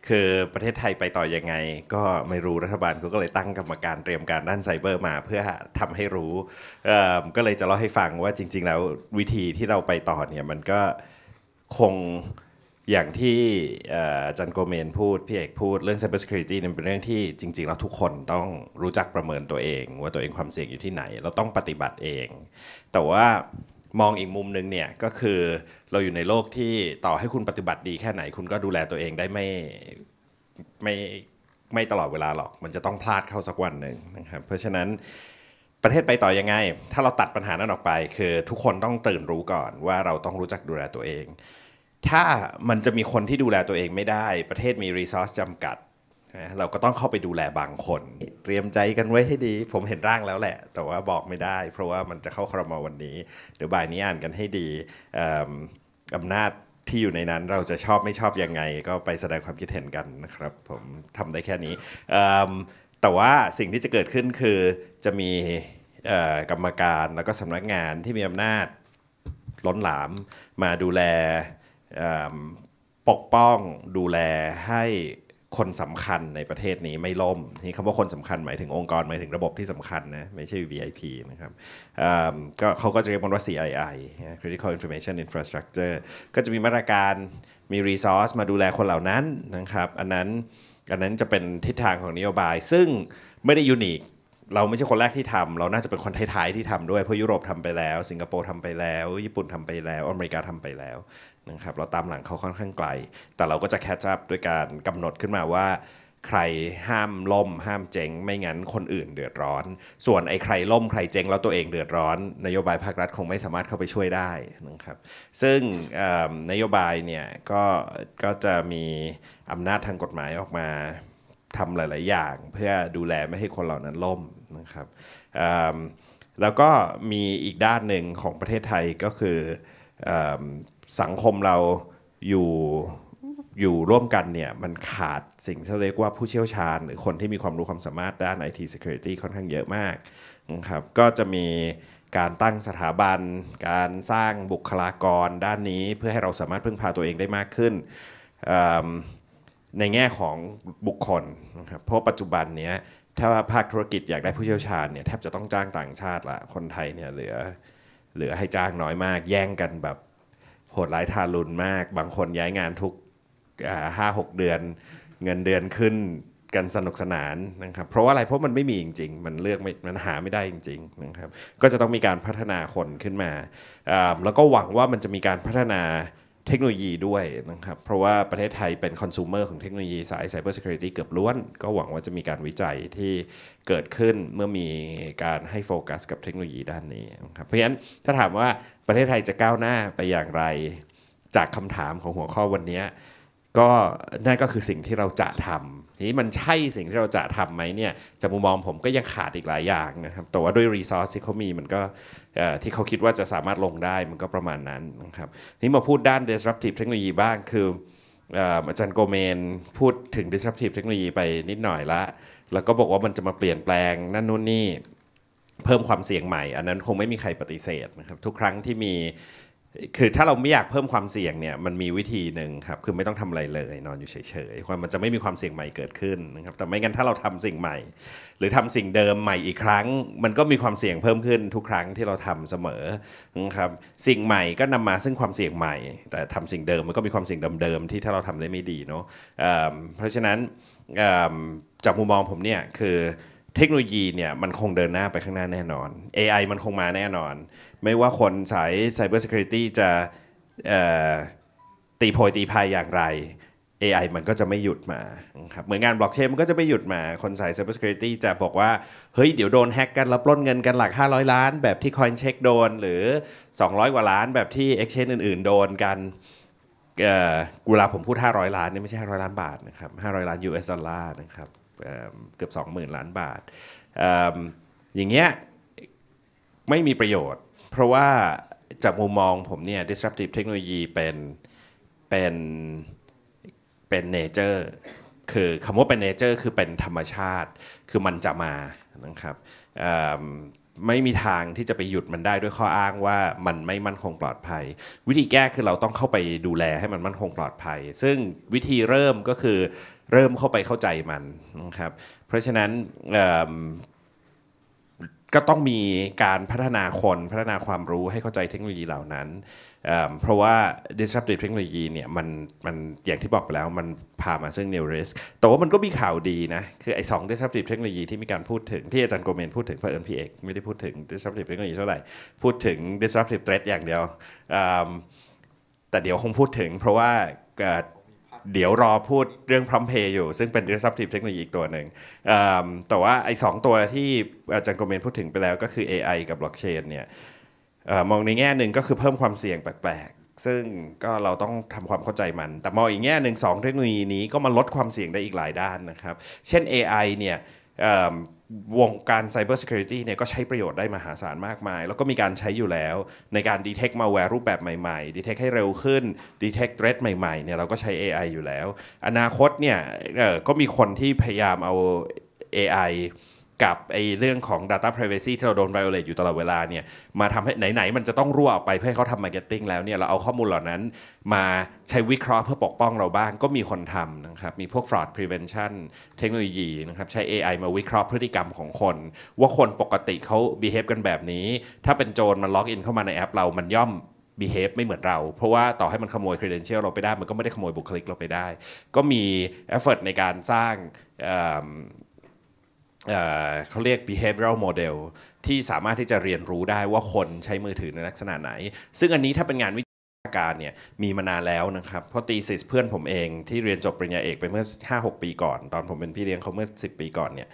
Speaker 4: คือประเทศไทยไปต่อยังไงก็ไม่รู้รัฐบาลเขาก็เลยตั้งกรรมการเตรียมการด้านไซเบอร์มาเพื่อทำให้รู้ ก็เลยจะเล่าให้ฟังว่าจริง ๆ แล้ววิธีที่เราไปต่อเนี่ยมันก็คงอย่างที่จันโกเมนพูดพี่เอกพูดเรื่อง cybersecurity นี่เป็นเรื่องที่จริงๆแล้วทุกคนต้องรู้จักประเมินตัวเอง ว่าตัวเองความเสี่ยงอยู่ที่ไหน เราต้องปฏิบัติเอง แต่ว่ามองอีกมุมนึงเนี่ยก็คือเราอยู่ในโลกที่ต่อให้คุณปฏิบัติดีแค่ไหน คุณก็ดูแลตัวเองได้ไม่ไม่ไม่ตลอดเวลาหรอกมันจะต้องพลาดเข้าสักวันหนึ่งนะครับเพราะฉะนั้นประเทศไปต่อยังไง ถ้าเราตัดปัญหานั้นออกไป คือทุกคนต้องตื่นรู้ก่อนว่าเราต้องรู้จักดูแลตัวเองถ้ามันจะมีคนที่ดูแลตัวเองไม่ได้ ประเทศมีรีซอสจำกัดเราก็ต้องเข้าไปดูแลบางคนเตรียมใจกันไว้ให้ดี ผมเห็นร่างแล้วแหละ แต่ว่าบอกไม่ได้ เพราะว่ามันจะเข้าครมวันนี้เดี๋ยวบ่ายนี้อ่านกันให้ดีอำนาจที่อยู่ในนั้นเราจะชอบไม่ชอบยังไง ก็ไปแสดงความคิดเห็นกันนะครับผมทำได้แค่นี้แต่ว่าสิ่งที่จะเกิดขึ้นคือจะมีกรรมการแล้วก็สำนักงานที่มีอำนาจล้นหลามมาดูแลปกป้องดูแลให้คนสำคัญในประเทศนี้ไม่ล่มนี่คำว่าคนสำคัญหมายถึงองค์กรหมายถึงระบบที่สำคัญนะไม่ใช่ VIP นะครับก็เขาก็จะเรียกมันว่า CII Critical Information Infrastructure ก็จะมีมาตรการมีรีซอสมาดูแลคนเหล่านั้นนะครับอันนั้นอันนั้นจะเป็นทิศทางของนโยบายซึ่งไม่ได้ยูนิคเราไม่ใช่คนแรกที่ทำเราน่าจะเป็นคนท้ายๆ ที่ทำด้วยเพราะยุโรปทำไปแล้ว สิงคโปร์ทาไปแล้ว ญี่ปุ่นทำไปแล้วอเมริกาทำไปแล้วนะครับเราตามหลังเขาค่อนข้างไกล แต่เราก็จะแคชอัพด้วยการกำหนดขึ้นมาว่าใครห้ามล่มห้ามเจ๊งไม่งั้นคนอื่นเดือดร้อน ส่วนไอ้ใครล่มใครเจ๊งแล้วตัวเองเดือดร้อน นโยบายภาครัฐคงไม่สามารถเข้าไปช่วยได้นะครับซึ่งนโยบายเนี่ยก็ก็จะมีอำนาจทางกฎหมายออกมาทำหลาย ๆอย่าง เพื่อดูแลไม่ให้คนเหล่านั้นล่มนะครับแล้วก็มีอีกด้านหนึ่งของประเทศไทยก็คืออสังคมเราอยู่อยู่ร่วมกันเนี่ยมันขาดสิ่งที่เรียกว่าผู้เชี่ยวชาญหรือคนที่มีความรู้ความสามารถด้าน IT Security ค่อนข้างเยอะมากนะครับก็จะมีการตั้งสถาบัน การสร้างบุคลากรด้านนี้เพื่อให้เราสามารถพึ่งพาตัวเองได้มากขึ้น ในแง่ของบุคคลนะครับเพราะปัจจุบันเนี้ยถ้าภาคธุรกิจอยากได้ผู้เชี่ยวชาญเนี่ยแทบจะต้องจ้างต่างชาติละ คนไทยเนี่ยเหลือเหลือให้จ้างน้อยมาก แย่งกันแบบโหดร้ายทารุณมาก บางคนย้ายงานทุกห้าหกเดือน เงินเดือนขึ้นกันสนุกสนานนะครับเพราะว่าอะไรเพราะมันไม่มีจริงๆ มันเลือกมันหาไม่ได้จริงๆนะครับก็จะต้องมีการพัฒนาคนขึ้นมา แล้วก็หวังว่ามันจะมีการพัฒนาเทคโนโลยีด้วยนะครับ เพราะว่าประเทศไทยเป็นคอน sumer ของเทคโนโลยีสาย Cyber Security เกือบล้วน ก็หวังว่าจะมีการวิจัยที่เกิดขึ้นเมื่อมีการให้โฟกัสกับเทคโนโลยีด้านนี้นะครับ เพราะฉะนั้นถ้าถามว่าประเทศไทยจะก้าวหน้าไปอย่างไร จากคำถามของหัวข้อวันนี้ก็นั่นก็คือสิ่งที่เราจะทำทีนี้มันใช่สิ่งที่เราจะทำไหมเนี่ยจากมุมมองผมก็ยังขาดอีกหลายอย่างนะครับแต่ว่าด้วยรีซอสที่เขา มีมันก็ที่เขาคิดว่าจะสามารถลงได้มันก็ประมาณนั้นนะครับนี่มาพูดด้าน disruptive เทคโนโลยีบ้างคืออาจารย์โกเมน พูดถึง disruptive เทคโนโลยีไปนิดหน่อยละแล้วก็บอกว่ามันจะมาเปลี่ยนแปลงนั่นนู่นนี่ เพิ่มความเสี่ยงใหม่ อันนั้นคงไม่มีใครปฏิเสธนะครับทุกครั้งที่มีคือถ้าเราไม่อยากเพิ่มความเสี่ยงเนี่ยมันมีวิธีหนึ่งครับคือไม่ต้องทำอะไรเลยนอนอยู่เฉยๆความมันจะไม่มีความเสี่ยงใหม่เกิดขึ้นนะครับ แต่ไม่งั้นถ้าเราทำสิ่งใหม่ หรือทำสิ่งเดิมใหม่อีกครั้ง มันก็มีความเสี่ยงเพิ่มขึ้นทุกครั้งที่เราทำเสมอนะครับสิ่งใหม่ก็นำมาซึ่งความเสี่ยงใหม่ แต่ทำสิ่งเดิมมันก็มีความเสี่ยงเดิมๆที่ถ้าเราทำได้ไม่ดีเนาะเพราะฉะนั้นจากมุมมองผมเนี่ยคือเทคโนโลยีเนี่ยมันคงเดินหน้าไปข้างหน้าแน่นอน AI มันคงมาแน่นอน ไม่ว่าคนสาย Cyber Security จะตีโพยตีพายอย่างไร AI มันก็จะไม่หยุดมาครับเหมือนงานบล็อกเชนมันก็จะไม่หยุดมา คนสาย Cyber Security จะบอกว่า เฮ้ยเดี๋ยวโดนแฮ็กกันแล้วปล้นเงินกันหลัก 500 ล้านแบบที่ Coin Check โดนหรือ 200 กว่าล้านแบบที่ Exchange อื่น ๆ โดนกันเวลาผมพูด 500 ล้านนี่ไม่ใช่500ล้านบาทนะครับ500ล้าน US ดอลลาร์นะครับเกือบ20,000ล้านบาท อย่างเงี้ยไม่มีประโยชน์ เพราะว่าจากมุมมองผมเนี่ย disruptive เทคโนโลยีเป็น เป็น เป็นเนเจอร์คือคำว่าเป็นเนเจอร์คือเป็นธรรมชาติคือมันจะมานะครับไม่มีทางที่จะไปหยุดมันได้ด้วยข้ออ้างว่ามันไม่มั่นคงปลอดภัย วิธีแก้คือเราต้องเข้าไปดูแลให้มันมั่นคงปลอดภัย ซึ่งวิธีเริ่มก็คือเริ่มเข้าไปเข้าใจมันนะครับเพราะฉะนั้นก็ต้องมีการพัฒนาคนพัฒนาความรู้ให้เข้าใจเทคโนโลยีเหล่านั้นเพราะว่า disruptive เทคโนโลยีเนี่ยมันมันอย่างที่บอกไปแล้วมันพามาซึ่ง new risk แต่ว่ามันก็มีข่าวดีนะคือไอ้สอง disruptive เทคโนโลยีที่มีการพูดถึงที่อาจารย์โกเมนพูดถึงเพื่อเอิญพีเอกไม่ได้พูดถึง disruptive เทคโนโลยีเท่าไหร่พูดถึง disruptive threat อย่างเดียวแต่เดี๋ยวคงพูดถึงเพราะว่าเดี๋ยวรอพูดเรื่องพร้อมเพย์อยู่ ซึ่งเป็น disruptive technology อีกตัวหนึ่งแต่ว่าไอ้สองตัวที่อาจารย์โกเมนพูดถึงไปแล้วก็คือ AI กับ blockchain เนี่ยมองในแง่หนึ่งก็คือเพิ่มความเสี่ยงแปลกๆ ซึ่งก็เราต้องทำความเข้าใจมัน แต่มองอีกแง่หนึ่งสองเทคโนโลยีนี้ก็มาลดความเสี่ยงได้อีกหลายด้านนะครับ เช่น AI เนี่ยวงการ Cyber Security เนี่ยก็ใช้ประโยชน์ได้มหาศาลมากมาย แล้วก็มีการใช้อยู่แล้วในการ Detect malware รูปแบบใหม่ๆ Detect ให้เร็วขึ้น Detect threat ใหม่ๆเนี่ยเราก็ใช้ AI อยู่แล้ว อนาคตเนี่ยก็มีคนที่พยายามเอา AI กับไอ้เรื่องของ Data Privacy ที่เราโดน violate อยู่ตลอดเวลาเนี่ยมาทำให้ไหน ๆ มันจะต้องรั่วออกไป เพื่อให้เขาทำ marketing แล้วเนี่ยเราเอาข้อมูลเหล่านั้นมาใช้วิเคราะห์เพื่อปกป้องเราบ้าง ก็มีคนทำนะครับมีพวก fraud prevention เทคโนโลยีนะครับใช้ AI มาวิเคราะห์พฤติกรรมของคน ว่าคนปกติเขา behave กันแบบนี้ ถ้าเป็นโจรมันล็อกอินเข้ามาในแอปเรา มันย่อม behave ไม่เหมือนเรา เพราะว่าต่อให้มันขโมย credential เราไปได้ มันก็ไม่ได้ขโมยบุคลิกเราไปได้ ก็มี effort ในการสร้างเขาเรียก behavioral model ที่สามารถที่จะเรียนรู้ได้ว่าคนใช้มือถือในลักษณะไหน ซึ่งอันนี้ถ้าเป็นงานวิจัยการเนี่ยมีมานานแล้วนะครับ เพราะตีสิสเพื่อนผมเองที่เรียนจบปริญญาเอกไปเมื่อ 5-6 ปีก่อนตอนผมเป็นพี่เลี้ยงเขาเมื่อ 10 ปีก่อนเนี่ย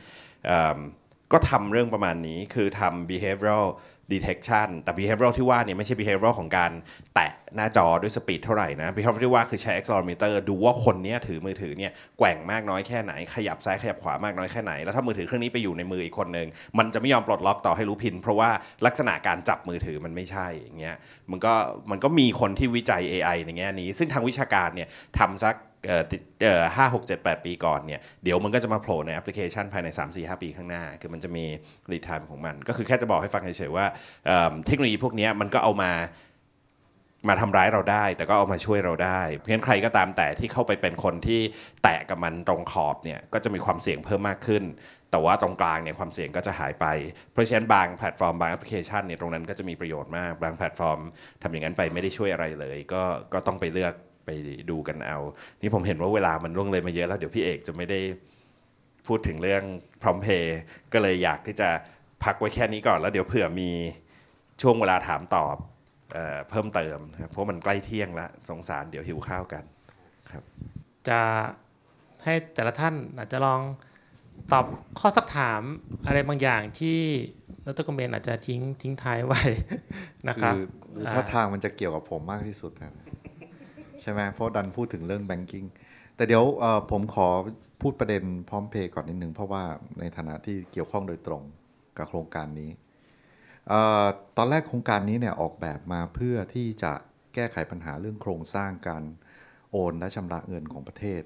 Speaker 4: ก็ทำเรื่องประมาณนี้คือทำ behavioral detection แต่ behavioral ที่ว่าเนี่ยไม่ใช่ behavioral ของการแตะหน้าจอด้วยสปีดเท่าไหร่นะ behavioral ที่ว่าคือใช้ accelerometer ดูว่าคนเนี้ยถือมือถือเนี่ยแกว่งมากน้อยแค่ไหน ขยับซ้ายขยับขวามากน้อยแค่ไหน แล้วถ้ามือถือเครื่องนี้ไปอยู่ในมืออีกคนหนึ่ง มันจะไม่ยอมปลดล็อกต่อให้รู้พิน เพราะว่าลักษณะการจับมือถือมันไม่ใช่อย่างเงี้ยมันก็มันก็มีคนที่วิจัย AI ในแง่นี้ซึ่งทางวิชาการเนี่ยทำสักห้าหกเจ็ดแปดปีก่อนเนี่ยเดี๋ยวมันก็จะมาโผล่ในแอปพลิเคชันภายใน3 4 5ปีข้างหน้า คือมันจะมีรีทามของมัน ก็คือแค่จะบอกให้ฟังเฉยๆว่าเเทคโนโลยีพวกนี้มันก็เอามามาทำร้ายเราได้ แต่ก็เอามาช่วยเราได้เพราะฉะนั้นใครก็ตามแต่ที่เข้าไปเป็นคนที่แตะกับมันตรงขอบเนี่ยก็จะมีความเสี่ยงเพิ่มมากขึ้น แต่ว่าตรงกลางเนี่ยความเสี่ยงก็จะหายไปเพราะฉะนั้นบางแพลตฟอร์มบางแอปพลิเคชันเนี่ยตรงนั้นก็จะมีประโยชน์มากบางแพลตฟอร์ม ทำอย่างนั้นไปไม่ได้ช่วยอะไรเลย ก็ก็ต้องไปเลือกไปดูกันเอา นี่ผมเห็นว่าเวลามันล่วงเลยมาเยอะแล้วเดี๋ยวพี่เอกจะไม่ได้พูดถึงเรื่องพร้อมเพย์ก็เลยอยากที่จะพักไว้แค่นี้ก่อนแล้วเดี๋ยวเผื่อมีช่วงเวลาถามตอบเอเพิ่มเติม เพราะมันใกล้เที่ยงแล้ว สงสารเดี๋ยวหิวข้าวกันครับ จะ
Speaker 1: ให้แต่ละท่านอาจจะลองตอบข้อสักถามอะไรบางอย่างที่นักตกเมนอาจจะทิ้งทิ้งท้ายไว้นะครับถ้าท
Speaker 3: างมันจะเกี่ยวกับผมมากที่สุดนะใช่ไหม เพราะดันพูดถึงเรื่องแบงกิ้ง แต่เดี๋ยวผมขอพูดประเด็นพร้อมเพย์ก่อนนิดนึง เพราะว่าในฐานะที่เกี่ยวข้องโดยตรงกับโครงการนี้ ตอนแรกโครงการนี้เนี่ยออกแบบมาเพื่อที่จะแก้ไขปัญหาเรื่องโครงสร้างการโอนและชำระเงินของประเทศ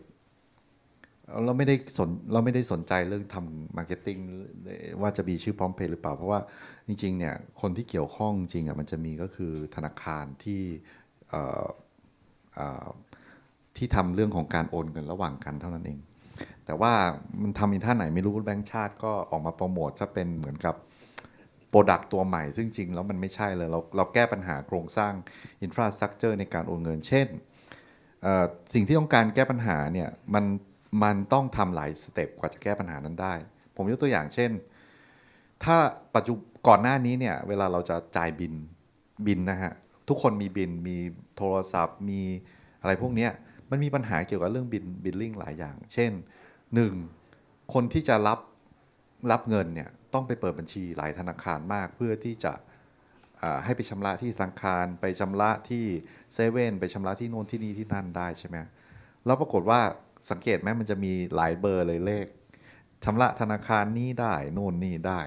Speaker 3: เราไม่ได้สน เราไม่ได้สนใจเรื่องทำมาร์เก็ตติ้งว่าจะมีชื่อพร้อมเพย์หรือเปล่า เพราะว่าจริงๆ เนี่ยคนที่เกี่ยวข้องจริงอ่ะมันจะมีก็คือธนาคารที่ที่ทำเรื่องของการโอนเงินระหว่างกันเท่านั้นเอง แต่ว่ามันทำอีท่าไหนไม่รู้แบงค์ชาติก็ออกมาโปรโมทจะเป็นเหมือนกับโปรดักต์ตัวใหม่ซึ่งจริงแล้วมันไม่ใช่เลยเราเราแก้ปัญหาโครงสร้างอินฟราสตรักเจอร์ในการโอนเงินเช่นสิ่งที่ต้องการแก้ปัญหาเนี่ยมันมันต้องทำหลายสเต็ปกว่าจะแก้ปัญหานั้นได้ ผมยกตัวอย่างเช่น ถ้าปัจจุก่อนหน้านี้เนี่ยเวลาเราจะจ่ายบินบินนะฮะทุกคนมีบิน มีโทรศัพท์ มีอะไรพวกนี้ มันมีปัญหาเกี่ยวกับเรื่องบินบิลลิ่งหลายอย่าง เช่น 1. คนที่จะรับ รับเงินเนี่ย ต้องไปเปิดบัญชีหลายธนาคารมาก เพื่อที่จะ ให้ไปชำระที่ธนาคาร ไปชำระที่เซเว่น ไปชำระที่โน่นที่นี่ ที่นั่นได้ใช่ไหมแล้วปรากฏว่าสังเกตไหมมันจะมีหลายเบอร์เลยเลขชำระธนาคารนี้ได้ โน่นนี่ได้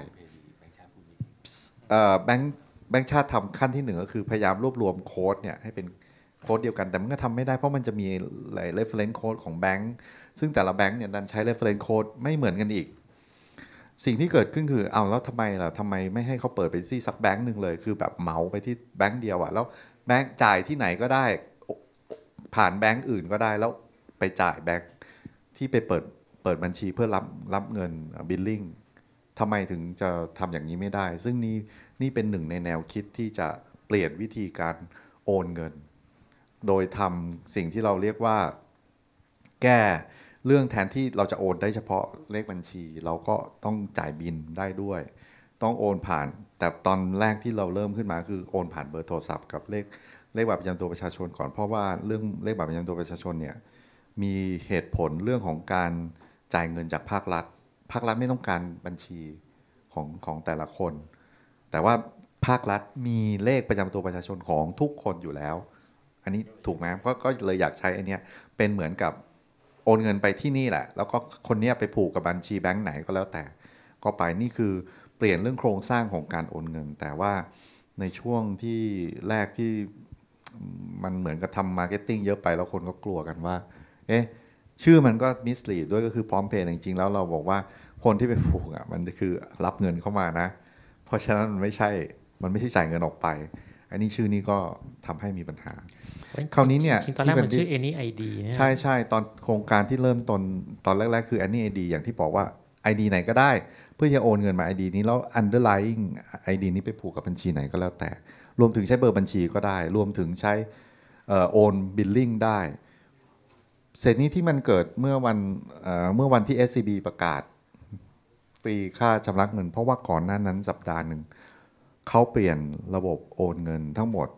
Speaker 3: แบงค์แบงค์ชาติทำขั้นที่หนึ่งก็คือพยายามรวบรวมโค้ดเนี่ยให้เป็นโค้ดเดียวกัน แต่มันก็ทำไม่ได้เพราะมันจะมีหลาย reference code ของแบงค์ซึ่งแต่ละแบงค์เนี่ยดันใช้ reference code ไม่เหมือนกันอีก สิ่งที่เกิดขึ้นคือ เอาแล้วทำไมล่ะทำไมไม่ให้เขาเปิดไปที่สักแบงค์หนึ่งเลยคือแบบเมาไปที่แบงค์เดียวอะแล้วแบงค์จ่ายที่ไหนก็ได้ผ่านแบงค์อื่นก็ได้แล้วไปจ่ายแบงค์ที่ไปเปิดเปิดบัญชีเพื่อรับรับเงินบิลลิ่งทำไมถึงจะทำอย่างนี้ไม่ได้ ซึ่งนี่นี่เป็นหนึ่งในแนวคิดที่จะเปลี่ยนวิธีการโอนเงิน โดยทำสิ่งที่เราเรียกว่า แก้เรื่องแทนที่เราจะโอนได้เฉพาะเลขบัญชี เราก็ต้องจ่ายบินได้ด้วย ต้องโอนผ่าน แต่ตอนแรกที่เราเริ่มขึ้นมาคือโอนผ่านเบอร์โทรศัพท์กับเลขเลขบัตรประจำตัวประชาชนก่อน เพราะว่าเรื่องเลขบัตรประจำตัวประชาชน เนี่ยมีเหตุผลเรื่องของการจ่ายเงินจากภาครัฐ ภาครัฐไม่ต้องการบัญชีของของแต่ละคนแต่ว่าภาครัฐมีเลขประจำตัวประชาชนของทุกคนอยู่แล้ว อันนี้ถูกไหมก็ก็เลยอยากใช้อันนี้เป็นเหมือนกับโอนเงินไปที่นี่แหละ แล้วก็คนเนี้ยไปผูกกับบัญชีแบงก์ไหนก็แล้วแต่ ก็ไปนี่คือเปลี่ยนเรื่องโครงสร้างของการโอนเงิน แต่ว่าในช่วงที่แรกที่มันเหมือนกับทำมาร์เก็ตติ้งเยอะไป แล้วคนก็กลัวกันว่า เอ๊ะชื่อมันก็มิสลีดด้วยก็คือพร้อมเพย์จริงๆแล้วเราบอกว่าคนที่ไปผูกอ่ะมันคือรับเงินเข้ามานะเพราะฉะนั้นมันไม่ใช่ มันไม่ใช่จ่ายเงินออกไป อันนี้ชื่อนี้ก็ทำให้มีปัญหาคราวนี้เนี่ยตอนแรกมันชื่อ any id ใช่ใช่ตอนโครงการที่เริ่มต้นตอนแรกๆ คือ any id อย่างที่บอกว่า ID ไหนก็ได้ เพื่อจะโอนเงินมา ID นี้ แล้ว underlying ID นี้ไปผูกกับบัญชีไหนก็แล้วแต่ รวมถึงใช้เบอร์บัญชีก็ได้ รวมถึงใช้โอน billing ได้ เส็จนี้ที่มันเกิดเมื่อวันเมื่อวันที่ SCB ประกาศฟรีค่าชำระเงิน เพราะว่าก่อนหน้านั้นสัปดาห์หนึ่ง เขาเปลี่ยนระบบโอนเงินทั้งหมด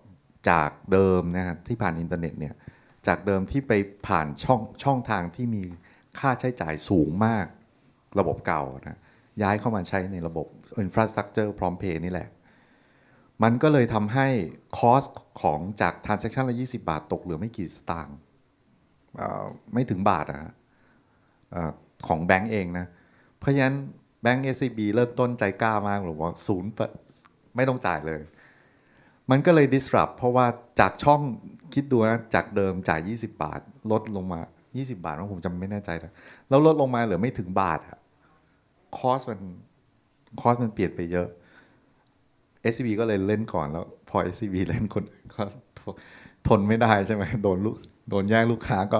Speaker 3: จากเดิมนะฮะที่ผ่านอินเทอร์เน็ตเนี่ยจากเดิมที่ไปผ่านช่องช่องทางที่มีค่าใช้จ่ายสูงมากระบบเก่านะย้ายเข้ามาใช้ในระบบอินฟราสตรักเจอร์พร้อมเพย์นี่แหละ มันก็เลยทำให้คอสของจากทรานเซ็คชันละ 20 บาทตกเหลือไม่กี่สตางค์ไม่ถึงบาทนะของแบงก์เองนะเพราะฉะนั้นแบงก์เอซบีเริ่มต้นใจกล้ามากหรือว่าศูนย์ไม่ต้องจ่ายเลย มันก็เลย disrupt เพราะว่าจากช่องคิดดูนะ จากเดิมจ่าย 20 บาท ลดลงมา 20 บาทผมจำไม่แน่ใจนะแล้วลดลงมาเหลือไม่ถึงบาทอะคอสมันคอสมันเปลี่ยนไปเยอะ SCB ก็เลยเล่นก่อนแล้วพอ SCB เล่นคนก็ทนไม่ได้ใช่ไหมโดนลูกโดนแย่งลูกค้าก็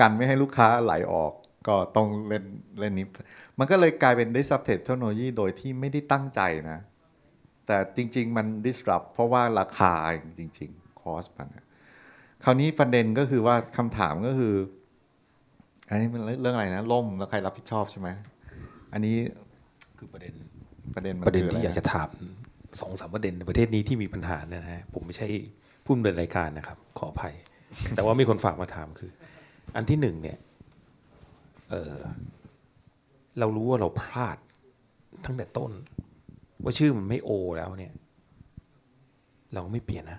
Speaker 3: กันไม่ให้ลูกค้าไหลออกก็ต้องเล่นเล่นนี้มันก็เลยกลายเป็น disruptive technology โดยที่ไม่ได้ตั้งใจนะ แต่จริง ๆ มัน disrupt เพราะว่าราคา จริงๆ cost มันคราวนี้ประเด็นก็คือว่าคำถามก็คือ อันนี้มันเรื่องอะไรนะ ล่มแล้วใครรับผิดชอบใช่ไหม อันนี้คือประเด็น ประเด็นประเด็นที่อยากจะถ
Speaker 2: ามสองสามประเด็นในประเทศนี้ที่มีปัญหาเนี่ยนะฮะผมไม่ใช่ผู้ดำเนินรายการนะครับขออภัย แต่ว่ามีคนฝากมาถามคือ อันที่หนึ่งเนี่ย เออเรารู้ว่าเราพลาดตั้งแต่ต้น ว่าชื่อมันไม่โอแล้ว เนี่ย เราไม่เปลี่ยนนะ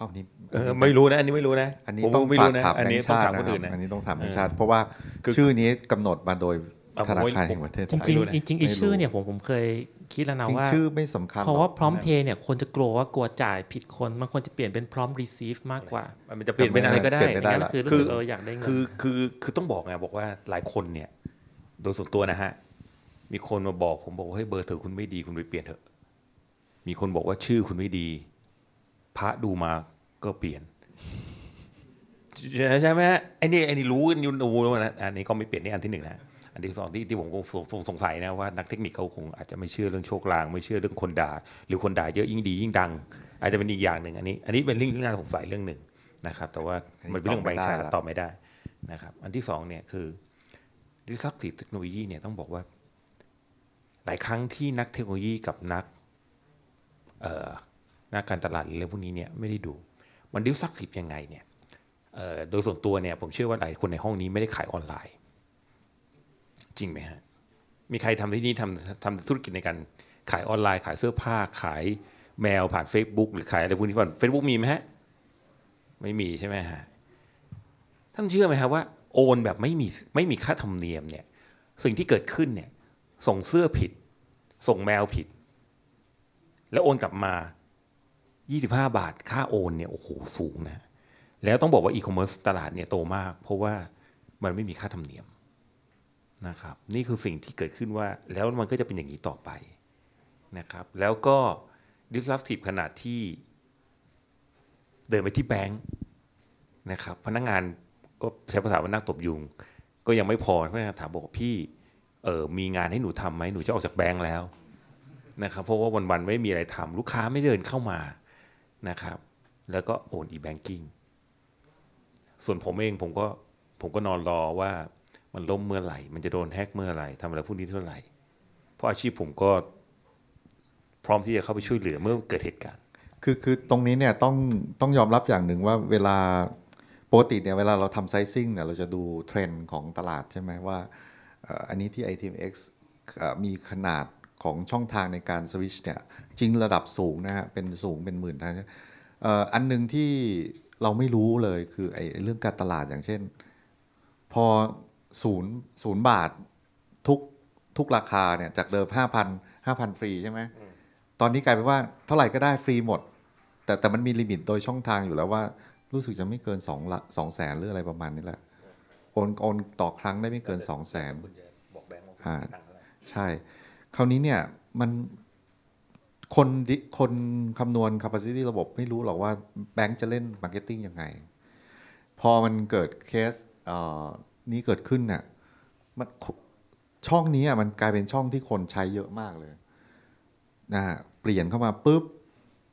Speaker 2: อ
Speaker 3: นี้ไม่รู้นะ อันนี้ไม่รู้นะอันนี้ต้องไม่รู้นะอันนี้ต้องถามคนอื่นนะอันนี้ต้องถามงชาติเพราะว่าชื่อนี้กำหนดมาโดยธนาคารแห่งประเทศไทยจริงจริงอีชื่อ เนี่ย
Speaker 1: ผมผมเคยคิดแล้วนะว่าชื่อไม่สำคัญเพราะว่าพร้อมเพย์เนี่ยคนจะกลัวว่ากลัวจ่ายผิดคนมันควรจะเปลี่ยนเป็นพร้อมรีเซฟมากกว่า มันจะเปลี่ยนเป็นอะไรก็ได้คือคืออยากได้เงินคือ
Speaker 2: คือคือต้องบอกไงบอกว่าหลายคนเนี่ยโดยส่วนตัวนะฮะ มีคนมาบอกผมบอกว่าเฮ้ยเบอร์เธอคุณไม่ดีคุณไปเปลี่ยนเถอะ มีคนบอกว่าชื่อคุณไม่ดี พระดูมาก็เปลี่ยนใช่ไหมฮะไอ้นี่ไอ้นี่รู้กันยุนอูนะอันนี้ก็ไม่เปลี่ยนนี่อันที่หนึ่งนะอันที่สองที่ที่ผมสงสัยนะ ว่านักเทคนิคเขาคง อาจจะไม่เชื่อเรื่องโชคลาง ไม่เชื่อเรื่องคนด่า หรือคนด่าเยอะยิ่งดียิ่งดัง อาจจะเป็นอีกอย่างหนึ่งอันนี้ อันนี้เป็นเรื่องที่น่าสงสัยเรื่องหนึ่งนะครับ แต่ว่ามันเป็นเรื่องใบชาตอบไม่ได้นะครับ อันที่สองเนี่ยคือดิสรัพย์เทคโนโลยีเนี่ยต้องบอกว่า หลายครั้งที่นักเทคโนโลยีกับนักนักการตลาดอะไรพวกนี้เนี่ยไม่ได้ดู มันดิส r u p t i ยังไง เนี่ยโดยส่วนตัวเนี่ย ผมเชื่อว่า หลายคนในห้องนี้ไม่ได้ขายออนไลน์ จริงไหมฮะ มีใครทำที่นี่ทำทำธุรกิจในการขายออนไลน์ ขายเสื้อผ้าขายแมว ผ่าน Facebook หรือขายอะไรพวกนี้ผ่านเฟซบุ๊กมีไหมฮะไม่มีใช่ไหมฮะท่านเชื่อไหมครับว่าโอนแบบไม่มีไม่มีค่าธรรมเนียมเนี่ยสิ่งที่เกิดขึ้นเนี่ยส่งเสื้อผิด ส่งแมวผิด แล้วโอนกลับมา 25 บาทค่าโอนเนี่ยโอ้โหสูงนะแล้วต้องบอกว่าอีคอมเมิร์ซตลาดเนี่ยโตมาก เพราะว่ามันไม่มีค่าธรรมเนียมนะครับ นี่คือสิ่งที่เกิดขึ้นว่าแล้วมันก็จะเป็นอย่างนี้ต่อไปนะครับ แล้วก็ disruptive ขนาดที่เดินไปที่แบงค์นะครับ พนักงงานก็ใช้ภาษาว่านักตบยุง ก็ยังไม่พอเพราะถามบอกพี่ เออ มีงานให้หนูทำไหมหนูจะออกจากแบงค์แล้วนะครับ เพราะว่าวันๆไม่มีอะไรทำ ลูกค้าไม่เดินเข้ามานะครับ แล้วก็โอนอีแบงกิ้งส่วนผมเองผมก็ผมก็นอนรอว่ามันล่มเมื่อไหร่ มันจะโดนแฮกเมื่อไหร่ทำอะไรพวกนี้เท่าไหร่ เพราะอาชีพผมก็ พร้อมที่จะเข้าไปช่วยเหลือเมื่อเกิดเหตุการณ์
Speaker 3: คือคือตรงนี้เนี่ยต้องต้องยอมรับอย่างหนึ่งว่า เวลาปกติเนี่ยเวลาเราทำไซซิ่งเนี่ยเราจะดูเทรนด์ของตลาดใช่ไหมว่าอันนี้ที่ ITMX มีขนาดของช่องทางในการสวิชเนี่ยจริงระดับสูงนะฮะ เป็นสูงเป็นหมื่นทางอันหนึ่งที่เราไม่รู้เลยคือไอ้เรื่องการตลาดอย่างเช่น พอศูนย์ศูนย์บาททุกทุกราคาเนี่ยจากเดิมห้าพันห้าพันฟรีใช่ไหมตอนนี้กลายเป็นว่าเท่าไหร่ก็ได้ฟรีหมด แต่แต่มันมีลิมิตโดยช่องทางอยู่แล้วว่ารู้สึกจะไม่เกินสองละสองแสนหรืออะไรประมาณนี้แหละโอนโอนต่อครั้งได้ไม่เกินสองแสนอ่าใช่ คราวนี้เนี่ย มันคนคนคำนวณ capacity ระบบไม่รู้หรอกว่าแบงค์จะเล่น marketing ยังไง พอมันเกิดเคสนี้เกิดขึ้นเนี่ยมันช่องนี้อ่ะมันกลายเป็นช่องที่คนใช้เยอะมากเลยนะเปลี่ยนเข้ามาปุ๊บ